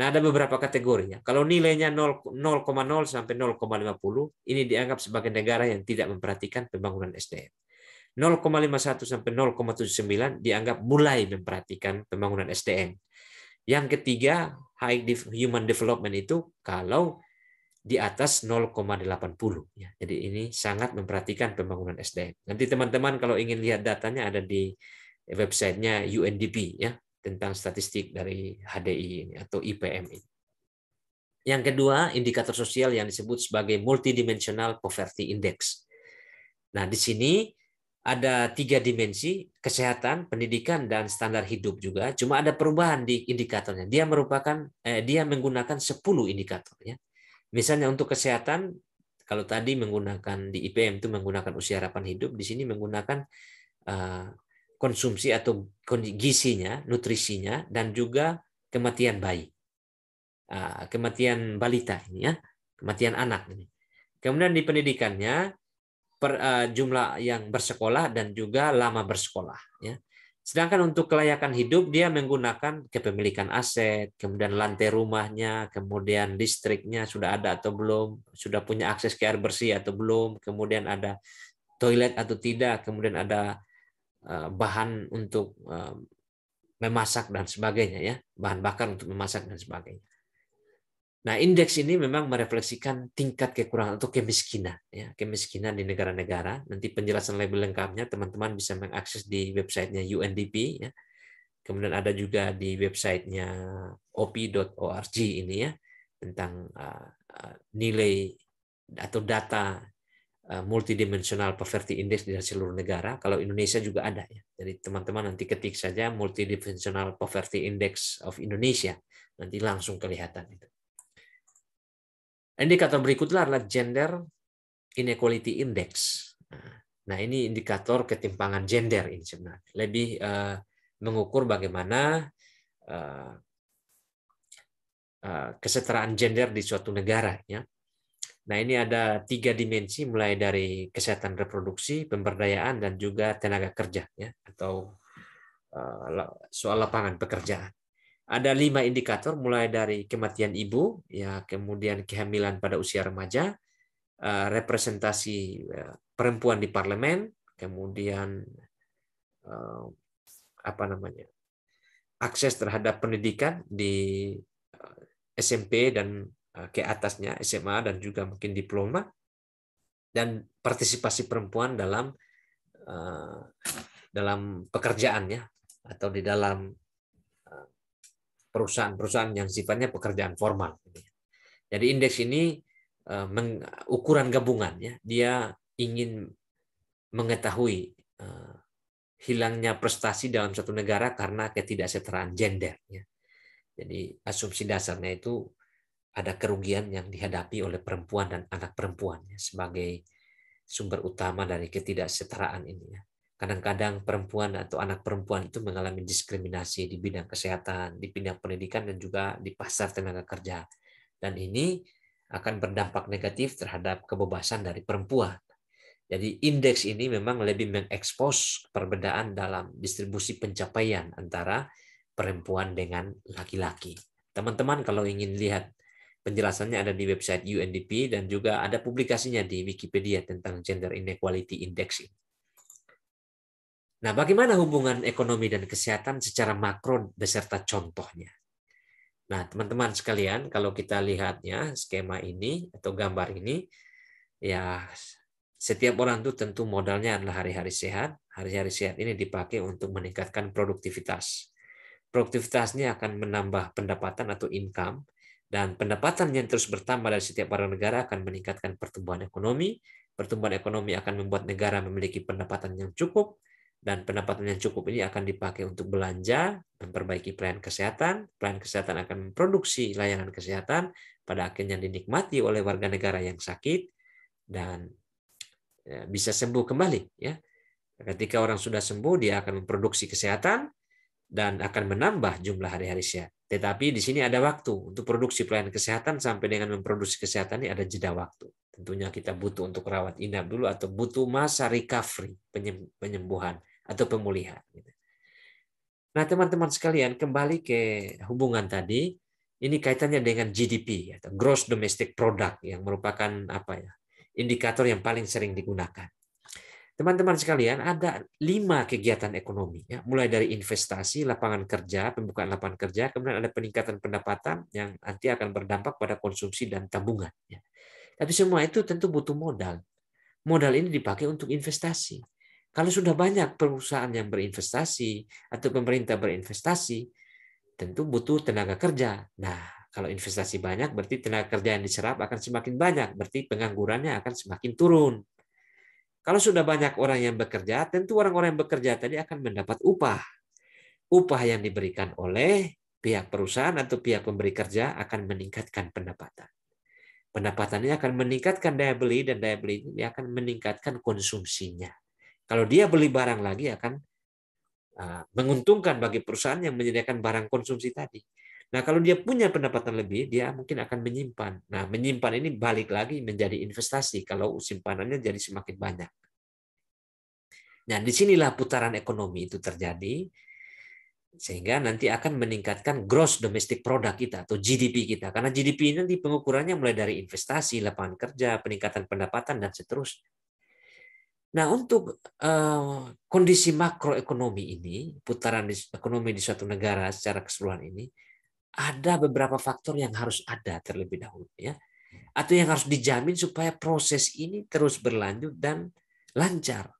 Nah, ada beberapa kategorinya. Kalau nilainya 0,0 sampai 0,50, ini dianggap sebagai negara yang tidak memperhatikan pembangunan SDM. 0,51 sampai 0,79 dianggap mulai memperhatikan pembangunan SDM. Yang ketiga, high human development itu kalau di atas 0,80. Ya, jadi ini sangat memperhatikan pembangunan SDM. Nanti teman-teman kalau ingin lihat datanya ada di websitenya UNDP ya tentang statistik dari HDI ini atau IPM ini. Yang kedua, indikator sosial yang disebut sebagai multidimensional poverty index. Nah, di sini ada tiga dimensi, kesehatan, pendidikan, dan standar hidup juga. Cuma ada perubahan di indikatornya. Dia merupakan, eh, dia menggunakan 10 indikator. Ya. Misalnya untuk kesehatan, kalau tadi menggunakan di IPM itu menggunakan usia harapan hidup, di sini menggunakan eh, konsumsi atau gizinya, nutrisinya, dan juga kematian bayi, ah, kematian balita ini ya, kematian anak ini. Kemudian di pendidikannya per, eh, jumlah yang bersekolah dan juga lama bersekolah. Sedangkan untuk kelayakan hidup dia menggunakan kepemilikan aset, kemudian lantai rumahnya, kemudian listriknya sudah ada atau belum, sudah punya akses ke air bersih atau belum, kemudian ada toilet atau tidak, kemudian ada eh, bahan untuk eh, memasak dan sebagainya ya, bahan bakar untuk memasak dan sebagainya. Nah, indeks ini memang merefleksikan tingkat kekurangan atau kemiskinan, ya, kemiskinan di negara-negara. Nanti penjelasan lebih lengkapnya teman-teman bisa mengakses di websitenya UNDP, ya. Kemudian ada juga di websitenya op.org ini ya tentang eh, eh, nilai atau data eh, multidimensional poverty index di seluruh negara. Kalau Indonesia juga ada ya. Jadi teman-teman nanti ketik saja multidimensional poverty index of Indonesia, nanti langsung kelihatan itu. Indikator berikutnya adalah Gender Inequality Index. Nah, ini indikator ketimpangan gender ini sebenarnya. Lebih uh, mengukur bagaimana uh, uh, kesetaraan gender di suatu negara. Ya. Nah, ini ada tiga dimensi mulai dari kesehatan reproduksi, pemberdayaan, dan juga tenaga kerja ya, atau uh, soal lapangan pekerjaan ada lima indikator mulai dari kematian ibu ya kemudian kehamilan pada usia remaja eh, representasi eh, perempuan di parlemen kemudian eh, apa namanya akses terhadap pendidikan di SMP dan ke atasnya SMA dan juga mungkin diploma dan partisipasi perempuan dalam dalam pekerjaannya atau di dalam perusahaan-perusahaan yang sifatnya pekerjaan formal. Jadi indeks ini eh, ukuran gabungan ya. Dia ingin mengetahui eh, hilangnya prestasi dalam satu negara karena ketidaksetaraan gender. Ya. Jadi asumsi dasarnya itu ada kerugian yang dihadapi oleh perempuan dan anak perempuan ya, sebagai sumber utama dari ketidaksetaraan ini. Ya kadang-kadang perempuan atau anak perempuan itu mengalami diskriminasi di bidang kesehatan, di bidang pendidikan dan juga di pasar tenaga kerja. Dan ini akan berdampak negatif terhadap kebebasan dari perempuan. Jadi indeks ini memang lebih mengekspos perbedaan dalam distribusi pencapaian antara perempuan dengan laki-laki. Teman-teman kalau ingin lihat penjelasannya ada di website UNDP dan juga ada publikasinya di Wikipedia tentang gender inequality index ini. Nah, bagaimana hubungan ekonomi dan kesehatan secara makro beserta contohnya? Nah, teman-teman sekalian, kalau kita lihatnya skema ini atau gambar ini, ya setiap orang itu tentu modalnya adalah hari-hari sehat. Hari-hari sehat ini dipakai untuk meningkatkan produktivitas. Produktivitasnya akan menambah pendapatan atau income, dan pendapatan yang terus bertambah dari setiap warga negara akan meningkatkan pertumbuhan ekonomi. Pertumbuhan ekonomi akan membuat negara memiliki pendapatan yang cukup, dan pendapatan yang cukup ini akan dipakai untuk belanja, memperbaiki pelayanan kesehatan, pelayanan kesehatan akan memproduksi layanan kesehatan, pada akhirnya dinikmati oleh warga negara yang sakit dan ya, bisa sembuh kembali ya. Ketika orang sudah sembuh dia akan memproduksi kesehatan dan akan menambah jumlah hari-hari sehat. Tetapi di sini ada waktu untuk produksi pelayanan kesehatan sampai dengan memproduksi kesehatan ini ada jeda waktu. Tentunya kita butuh untuk rawat inap dulu atau butuh masa recovery penyembuhan atau pemulihan. Gitu. Nah teman-teman sekalian kembali ke hubungan tadi, ini kaitannya dengan GDP atau Gross Domestic Product yang merupakan apa ya indikator yang paling sering digunakan. Teman-teman sekalian, ada lima kegiatan ekonomi, ya. mulai dari investasi, lapangan kerja, pembukaan lapangan kerja, kemudian ada peningkatan pendapatan yang nanti akan berdampak pada konsumsi dan tabungan. Ya. Tapi semua itu tentu butuh modal. Modal ini dipakai untuk investasi. Kalau sudah banyak perusahaan yang berinvestasi atau pemerintah berinvestasi, tentu butuh tenaga kerja. Nah, kalau investasi banyak berarti tenaga kerja yang diserap akan semakin banyak, berarti penganggurannya akan semakin turun. Kalau sudah banyak orang yang bekerja, tentu orang-orang yang bekerja tadi akan mendapat upah. Upah yang diberikan oleh pihak perusahaan atau pihak pemberi kerja akan meningkatkan pendapatan. Pendapatannya akan meningkatkan daya beli dan daya beli ini akan meningkatkan konsumsinya. Kalau dia beli barang lagi akan ah, menguntungkan bagi perusahaan yang menyediakan barang konsumsi tadi. Nah, kalau dia punya pendapatan lebih, dia mungkin akan menyimpan. Nah, menyimpan ini balik lagi menjadi investasi kalau simpanannya jadi semakin banyak. Nah, disinilah putaran ekonomi itu terjadi, sehingga nanti akan meningkatkan gross domestic product kita atau GDP kita. Karena GDP ini nanti pengukurannya mulai dari investasi, lapangan kerja, peningkatan pendapatan, dan seterusnya. Nah, untuk uh, kondisi makroekonomi ini, putaran ekonomi di suatu negara secara keseluruhan ini, ada beberapa faktor yang harus ada terlebih dahulu ya. Atau yang harus dijamin supaya proses ini terus berlanjut dan lancar.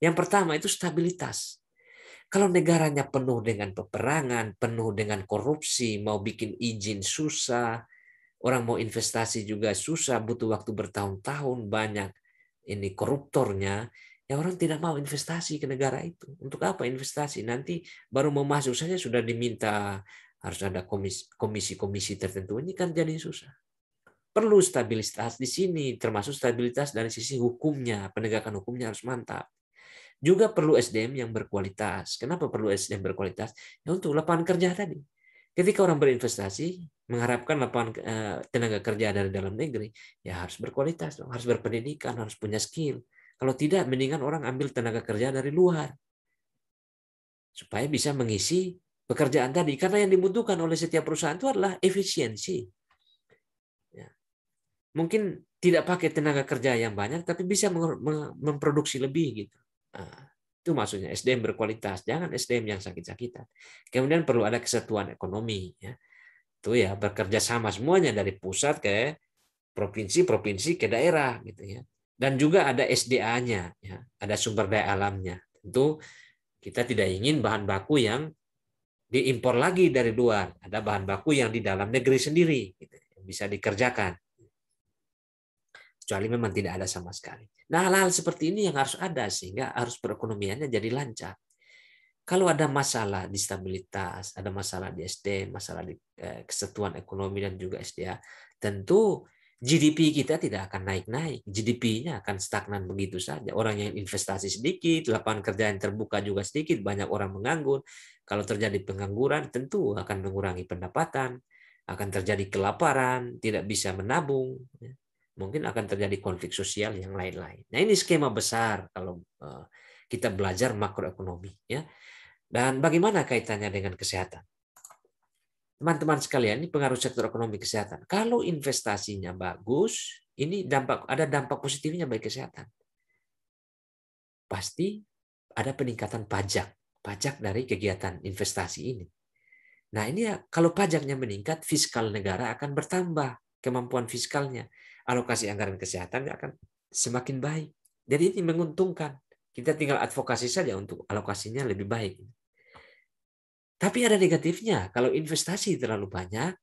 Yang pertama itu stabilitas. Kalau negaranya penuh dengan peperangan, penuh dengan korupsi, mau bikin izin susah, orang mau investasi juga susah, butuh waktu bertahun-tahun banyak ini koruptornya, ya orang tidak mau investasi ke negara itu. Untuk apa investasi? Nanti baru mau masuk saja sudah diminta harus ada komisi-komisi tertentu. Ini kan jadi susah. Perlu stabilitas di sini, termasuk stabilitas dari sisi hukumnya, penegakan hukumnya harus mantap. Juga perlu SDM yang berkualitas. Kenapa perlu SDM berkualitas? Ya untuk lapangan kerja tadi. Ketika orang berinvestasi mengharapkan lapangan eh, tenaga kerja dari dalam negeri, ya harus berkualitas, harus berpendidikan, harus punya skill. Kalau tidak, mendingan orang ambil tenaga kerja dari luar supaya bisa mengisi pekerjaan tadi. Karena yang dibutuhkan oleh setiap perusahaan itu adalah efisiensi. Ya. Mungkin tidak pakai tenaga kerja yang banyak, tapi bisa memproduksi lebih gitu. Nah itu maksudnya SDM berkualitas, jangan SDM yang sakit-sakitan. Kemudian perlu ada kesatuan ekonomi. Ya. Itu ya bekerja sama semuanya dari pusat ke provinsi, provinsi ke daerah gitu ya. Dan juga ada SDA-nya, ya. ada sumber daya alamnya. Tentu kita tidak ingin bahan baku yang diimpor lagi dari luar. Ada bahan baku yang di dalam negeri sendiri, gitu. Ya, bisa dikerjakan kecuali memang tidak ada sama sekali. Nah, hal-hal seperti ini yang harus ada sehingga harus perekonomiannya jadi lancar. Kalau ada masalah di stabilitas, ada masalah di SD, masalah di eh, kesatuan ekonomi dan juga SDA, tentu GDP kita tidak akan naik-naik. GDP-nya akan stagnan begitu saja. Orang yang investasi sedikit, lapangan kerja yang terbuka juga sedikit, banyak orang menganggur. Kalau terjadi pengangguran, tentu akan mengurangi pendapatan, akan terjadi kelaparan, tidak bisa menabung. Ya mungkin akan terjadi konflik sosial yang lain-lain. Nah, ini skema besar kalau eh, kita belajar makroekonomi ya. Dan bagaimana kaitannya dengan kesehatan? Teman-teman sekalian, ini pengaruh sektor ekonomi kesehatan. Kalau investasinya bagus, ini dampak ada dampak positifnya bagi kesehatan. Pasti ada peningkatan pajak, pajak dari kegiatan investasi ini. Nah, ini ya, kalau pajaknya meningkat, fiskal negara akan bertambah kemampuan fiskalnya alokasi anggaran kesehatan akan semakin baik. Jadi ini menguntungkan. Kita tinggal advokasi saja untuk alokasinya lebih baik. Tapi ada negatifnya. Kalau investasi terlalu banyak,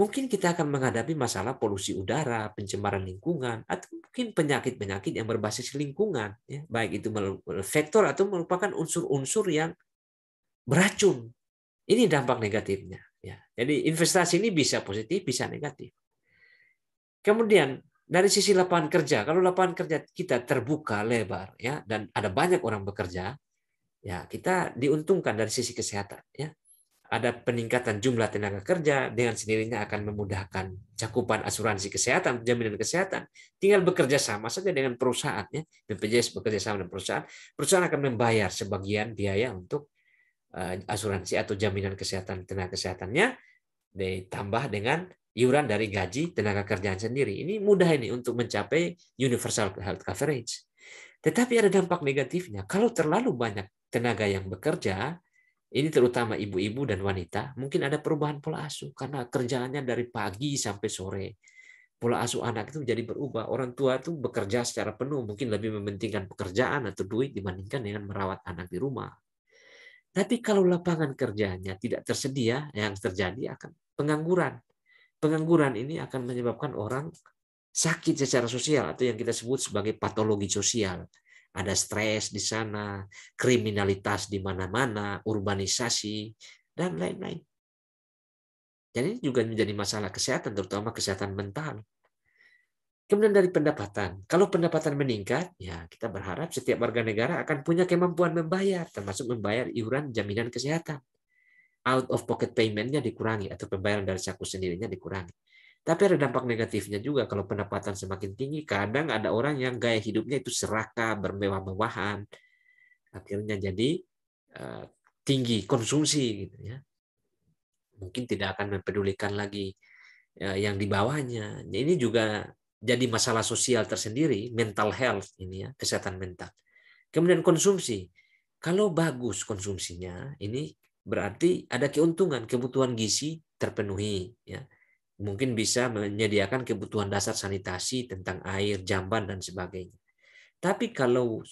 mungkin kita akan menghadapi masalah polusi udara, pencemaran lingkungan, atau mungkin penyakit-penyakit yang berbasis lingkungan, ya, baik itu faktor atau merupakan unsur-unsur yang beracun. Ini dampak negatifnya. Ya. Jadi investasi ini bisa positif, bisa negatif. Kemudian dari sisi lapangan kerja, kalau lapangan kerja kita terbuka lebar ya dan ada banyak orang bekerja, ya kita diuntungkan dari sisi kesehatan ya. Ada peningkatan jumlah tenaga kerja dengan sendirinya akan memudahkan cakupan asuransi kesehatan, jaminan kesehatan. Tinggal bekerja sama saja dengan perusahaan ya. BPJS bekerja sama dengan perusahaan, perusahaan akan membayar sebagian biaya untuk eh, asuransi atau jaminan kesehatan tenaga kesehatannya ditambah dengan iuran dari gaji tenaga kerjaan sendiri. Ini mudah ini untuk mencapai universal health coverage. Tetapi ada dampak negatifnya. Kalau terlalu banyak tenaga yang bekerja, ini terutama ibu-ibu dan wanita, mungkin ada perubahan pola asuh karena kerjaannya dari pagi sampai sore. Pola asuh anak itu menjadi berubah. Orang tua itu bekerja secara penuh, mungkin lebih mementingkan pekerjaan atau duit dibandingkan dengan merawat anak di rumah. Tapi kalau lapangan kerjanya tidak tersedia, yang terjadi akan pengangguran pengangguran ini akan menyebabkan orang sakit secara sosial atau yang kita sebut sebagai patologi sosial. Ada stres di sana, kriminalitas di mana-mana, urbanisasi, dan lain-lain. Jadi ini juga menjadi masalah kesehatan, terutama kesehatan mental. Kemudian dari pendapatan. Kalau pendapatan meningkat, ya kita berharap setiap warga negara akan punya kemampuan membayar, termasuk membayar iuran jaminan kesehatan out of pocket payment-nya dikurangi atau pembayaran dari saku sendirinya dikurangi. Tapi ada dampak negatifnya juga kalau pendapatan semakin tinggi, kadang ada orang yang gaya hidupnya itu serakah, bermewah-mewahan, akhirnya jadi eh, tinggi konsumsi gitu ya. Mungkin tidak akan mempedulikan lagi eh, yang di bawahnya. Ini juga jadi masalah sosial tersendiri, mental health ini ya, kesehatan mental. Kemudian konsumsi. Kalau bagus konsumsinya, ini berarti ada keuntungan kebutuhan gizi terpenuhi ya mungkin bisa menyediakan kebutuhan dasar sanitasi tentang air jamban dan sebagainya tapi kalau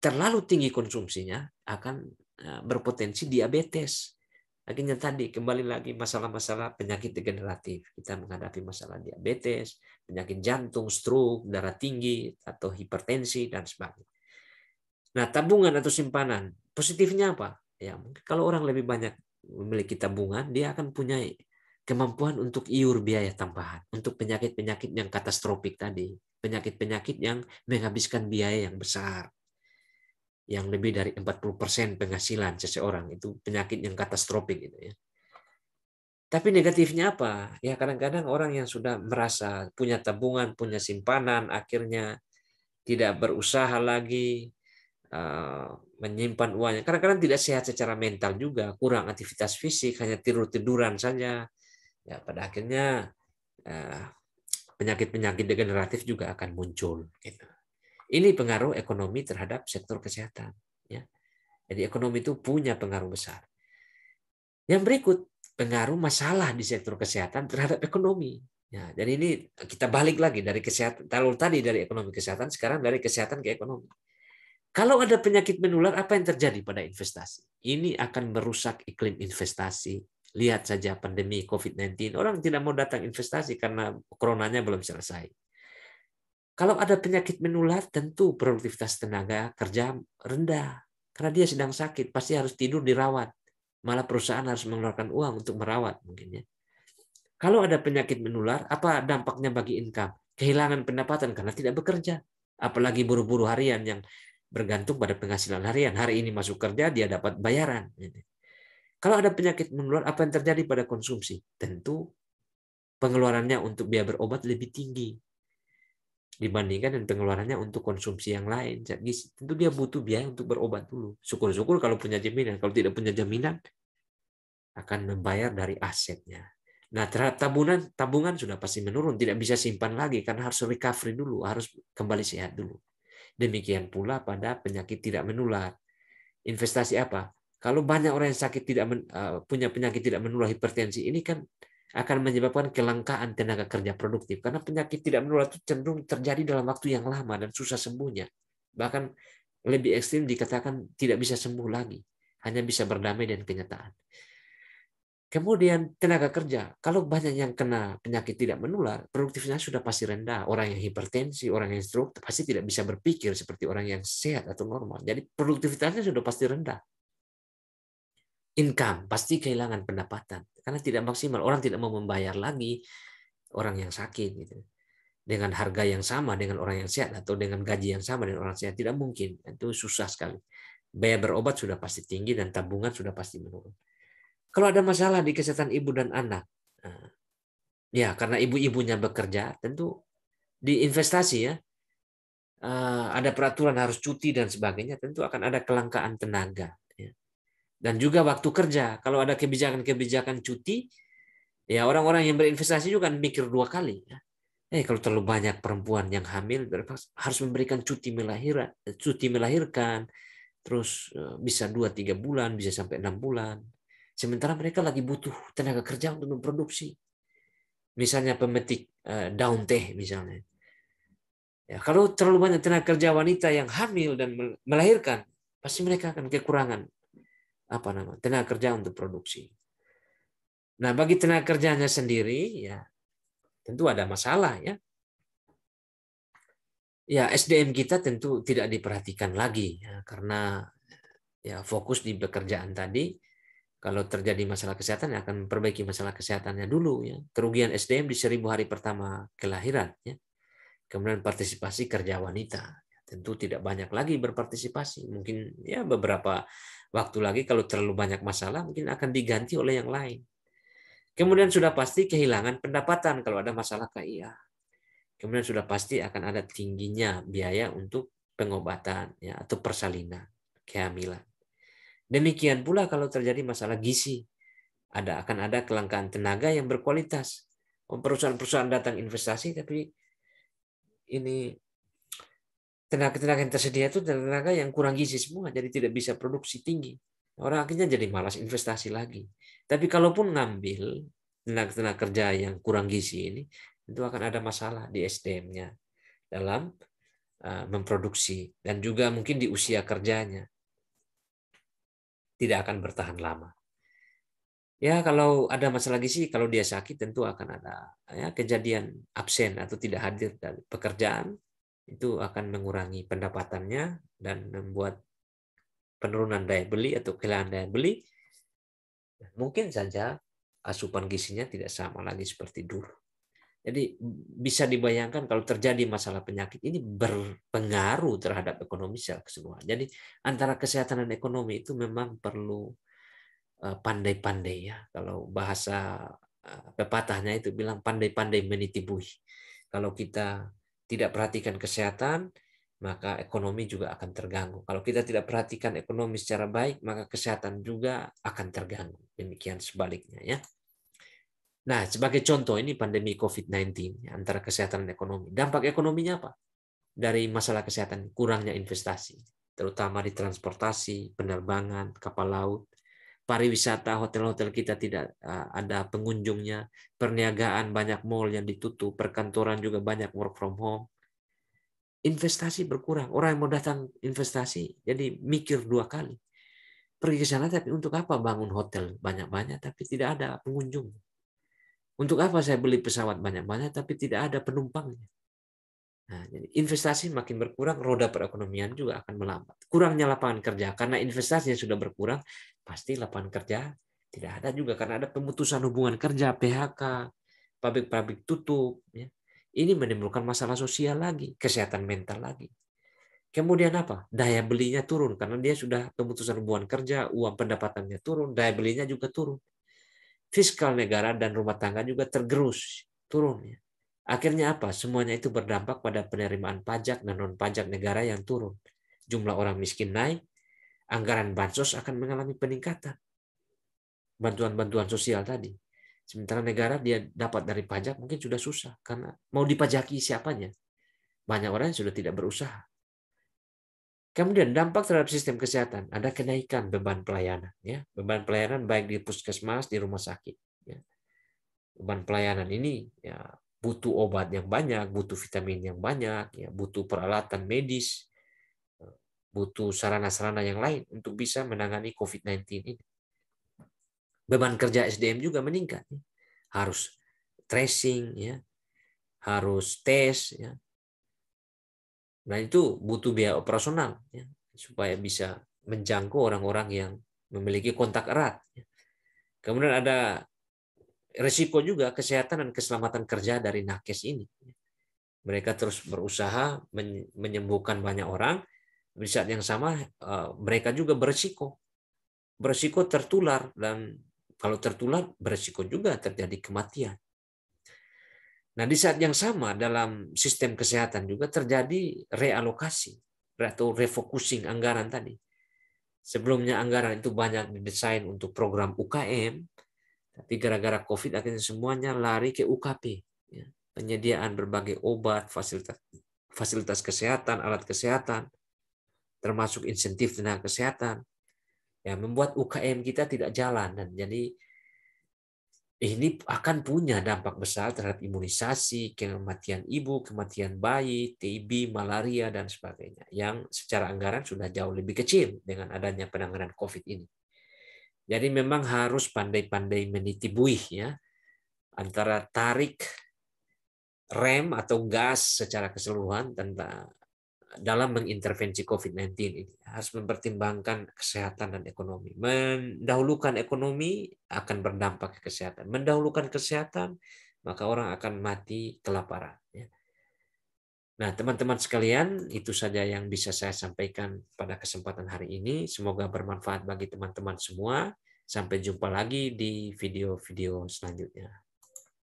terlalu tinggi konsumsinya akan e, berpotensi diabetes akhirnya tadi kembali lagi masalah-masalah penyakit degeneratif kita menghadapi masalah diabetes penyakit jantung stroke darah tinggi atau hipertensi dan sebagainya nah tabungan atau simpanan positifnya apa ya mungkin kalau orang lebih banyak memiliki tabungan dia akan punya kemampuan untuk iur biaya tambahan untuk penyakit-penyakit yang katastropik tadi penyakit-penyakit yang menghabiskan biaya yang besar yang lebih dari 40% penghasilan seseorang itu penyakit yang katastropik gitu ya tapi negatifnya apa? Ya kadang-kadang orang yang sudah merasa punya tabungan, punya simpanan, akhirnya tidak berusaha lagi, eh, menyimpan uangnya. Karena kadang tidak sehat secara mental juga, kurang aktivitas fisik, hanya tidur tiduran saja. Ya, pada akhirnya eh, penyakit-penyakit degeneratif juga akan muncul. Gitu. Ini pengaruh ekonomi terhadap sektor kesehatan. Ya. Jadi ekonomi itu punya pengaruh besar. Yang berikut pengaruh masalah di sektor kesehatan terhadap ekonomi. Ya, jadi ini kita balik lagi dari kesehatan, tadi dari ekonomi kesehatan, sekarang dari kesehatan ke ekonomi. Kalau ada penyakit menular, apa yang terjadi pada investasi? Ini akan merusak iklim investasi. Lihat saja pandemi COVID-19, orang tidak mau datang investasi karena coronanya belum selesai. Kalau ada penyakit menular, tentu produktivitas tenaga kerja rendah. Karena dia sedang sakit, pasti harus tidur dirawat. Malah perusahaan harus mengeluarkan uang untuk merawat mungkin ya. Kalau ada penyakit menular, apa dampaknya bagi income? Kehilangan pendapatan karena tidak bekerja. Apalagi buru-buru harian yang bergantung pada penghasilan harian. Hari ini masuk kerja, dia dapat bayaran. Gitu. Kalau ada penyakit menular, apa yang terjadi pada konsumsi? Tentu pengeluarannya untuk biaya berobat lebih tinggi dibandingkan dengan pengeluarannya untuk konsumsi yang lain. Jadi tentu dia butuh biaya untuk berobat dulu. Syukur-syukur kalau punya jaminan. Kalau tidak punya jaminan, akan membayar dari asetnya. Nah, terhadap tabungan, tabungan sudah pasti menurun, tidak bisa simpan lagi karena harus recovery dulu, harus kembali sehat dulu. Demikian pula pada penyakit tidak menular. Investasi apa? Kalau banyak orang yang sakit tidak men, uh, punya penyakit tidak menular hipertensi ini kan akan menyebabkan kelangkaan tenaga kerja produktif karena penyakit tidak menular itu cenderung terjadi dalam waktu yang lama dan susah sembuhnya bahkan lebih ekstrim dikatakan tidak bisa sembuh lagi hanya bisa berdamai dengan kenyataan Kemudian tenaga kerja, kalau banyak yang kena penyakit tidak menular, produktifnya sudah pasti rendah. Orang yang hipertensi, orang yang stroke pasti tidak bisa berpikir seperti orang yang sehat atau normal. Jadi produktivitasnya sudah pasti rendah. Income pasti kehilangan pendapatan karena tidak maksimal. Orang tidak mau membayar lagi orang yang sakit gitu. Dengan harga yang sama dengan orang yang sehat atau dengan gaji yang sama dengan orang sehat tidak mungkin. Itu susah sekali. Bayar berobat sudah pasti tinggi dan tabungan sudah pasti menurun. Kalau ada masalah di kesehatan ibu dan anak, nah, ya karena ibu-ibunya bekerja, tentu di investasi ya, eh, ada peraturan harus cuti dan sebagainya, tentu akan ada kelangkaan tenaga. Ya. Dan juga waktu kerja, kalau ada kebijakan-kebijakan cuti, ya orang-orang yang berinvestasi juga kan mikir dua kali. Ya. Eh kalau terlalu banyak perempuan yang hamil harus memberikan cuti melahirkan, cuti melahirkan, terus eh, bisa dua tiga bulan, bisa sampai enam bulan. Sementara mereka lagi butuh tenaga kerja untuk memproduksi. Misalnya pemetik eh, daun teh misalnya. Ya, kalau terlalu banyak tenaga kerja wanita yang hamil dan melahirkan, pasti mereka akan kekurangan apa nama tenaga kerja untuk produksi. Nah, bagi tenaga kerjanya sendiri ya tentu ada masalah ya. Ya, SDM kita tentu tidak diperhatikan lagi ya, karena ya fokus di pekerjaan tadi kalau terjadi masalah kesehatan ya akan memperbaiki masalah kesehatannya dulu ya kerugian SDM di seribu hari pertama kelahiran ya kemudian partisipasi kerja wanita tentu tidak banyak lagi berpartisipasi mungkin ya beberapa waktu lagi kalau terlalu banyak masalah mungkin akan diganti oleh yang lain kemudian sudah pasti kehilangan pendapatan kalau ada masalah KIA kemudian sudah pasti akan ada tingginya biaya untuk pengobatan ya atau persalinan kehamilan Demikian pula kalau terjadi masalah gizi, ada akan ada kelangkaan tenaga yang berkualitas. Oh, perusahaan-perusahaan datang investasi tapi ini tenaga-tenaga yang tersedia itu tenaga yang kurang gizi semua, jadi tidak bisa produksi tinggi. Orang akhirnya jadi malas investasi lagi. Tapi kalaupun ngambil tenaga-tenaga kerja yang kurang gizi ini, itu akan ada masalah di SDM-nya dalam eh, memproduksi dan juga mungkin di usia kerjanya tidak akan bertahan lama. Ya kalau ada masalah gizi, kalau dia sakit tentu akan ada ya, kejadian absen atau tidak hadir dari pekerjaan itu akan mengurangi pendapatannya dan membuat penurunan daya beli atau kehilangan daya beli. Mungkin saja asupan gizinya tidak sama lagi seperti dulu. Jadi bisa dibayangkan kalau terjadi masalah penyakit ini berpengaruh terhadap ekonomi secara keseluruhan. Jadi antara kesehatan dan ekonomi itu memang perlu eh, pandai-pandai ya. Kalau bahasa eh, pepatahnya itu bilang pandai-pandai menitibui. Kalau kita tidak perhatikan kesehatan, maka ekonomi juga akan terganggu. Kalau kita tidak perhatikan ekonomi secara baik, maka kesehatan juga akan terganggu. Demikian sebaliknya ya. Nah, sebagai contoh ini pandemi COVID-19 antara kesehatan dan ekonomi. Dampak ekonominya apa? Dari masalah kesehatan, kurangnya investasi, terutama di transportasi, penerbangan, kapal laut, pariwisata, hotel-hotel kita tidak eh, ada pengunjungnya, perniagaan banyak mall yang ditutup, perkantoran juga banyak work from home. Investasi berkurang. Orang yang mau datang investasi jadi mikir dua kali. Pergi ke sana tapi untuk apa bangun hotel banyak-banyak tapi tidak ada pengunjungnya. Untuk apa saya beli pesawat banyak-banyak tapi tidak ada penumpangnya? Nah, jadi investasi makin berkurang, roda perekonomian juga akan melambat. Kurangnya lapangan kerja karena investasinya sudah berkurang, pasti lapangan kerja tidak ada juga karena ada pemutusan hubungan kerja, PHK, pabrik-pabrik tutup. Ya. Ini menimbulkan masalah sosial lagi, kesehatan mental lagi. Kemudian apa? Daya belinya turun karena dia sudah pemutusan hubungan kerja, uang pendapatannya turun, daya belinya juga turun fiskal negara dan rumah tangga juga tergerus turun. Akhirnya apa? Semuanya itu berdampak pada penerimaan pajak dan non pajak negara yang turun. Jumlah orang miskin naik, anggaran bansos akan mengalami peningkatan. Bantuan-bantuan sosial tadi. Sementara negara dia dapat dari pajak mungkin sudah susah karena mau dipajaki siapanya. Banyak orang yang sudah tidak berusaha. Kemudian dampak terhadap sistem kesehatan, ada kenaikan beban pelayanan, ya beban pelayanan baik di puskesmas, di rumah sakit. Ya. Beban pelayanan ini ya, butuh obat yang banyak, butuh vitamin yang banyak, ya, butuh peralatan medis, ya, butuh sarana-sarana yang lain untuk bisa menangani COVID-19 ini. Beban kerja SDM juga meningkat, ya. harus tracing, ya, harus tes, ya, Nah itu butuh biaya operasional ya, supaya bisa menjangkau orang-orang yang memiliki kontak erat. Ya. Kemudian ada resiko juga kesehatan dan keselamatan kerja dari nakes ini. Ya. Mereka terus berusaha menyembuhkan banyak orang. Di saat yang sama eh, mereka juga beresiko. Beresiko tertular dan kalau tertular beresiko juga terjadi kematian. Nah, di saat yang sama dalam sistem kesehatan juga terjadi realokasi atau refocusing anggaran tadi. Sebelumnya anggaran itu banyak didesain untuk program UKM, tapi gara-gara COVID akhirnya semuanya lari ke UKP. Ya. Penyediaan berbagai obat, fasilitas, fasilitas kesehatan, alat kesehatan, termasuk insentif tenaga kesehatan, ya membuat UKM kita tidak jalan dan jadi ini akan punya dampak besar terhadap imunisasi, kematian ibu, kematian bayi, TB, malaria, dan sebagainya, yang secara anggaran sudah jauh lebih kecil dengan adanya penanganan COVID ini. Jadi memang harus pandai-pandai meniti buih ya, antara tarik rem atau gas secara keseluruhan tentang dalam mengintervensi COVID-19 ini harus mempertimbangkan kesehatan dan ekonomi. Mendahulukan ekonomi akan berdampak ke kesehatan. Mendahulukan kesehatan maka orang akan mati kelaparan. Ya. Nah, teman-teman sekalian, itu saja yang bisa saya sampaikan pada kesempatan hari ini. Semoga bermanfaat bagi teman-teman semua. Sampai jumpa lagi di video-video selanjutnya.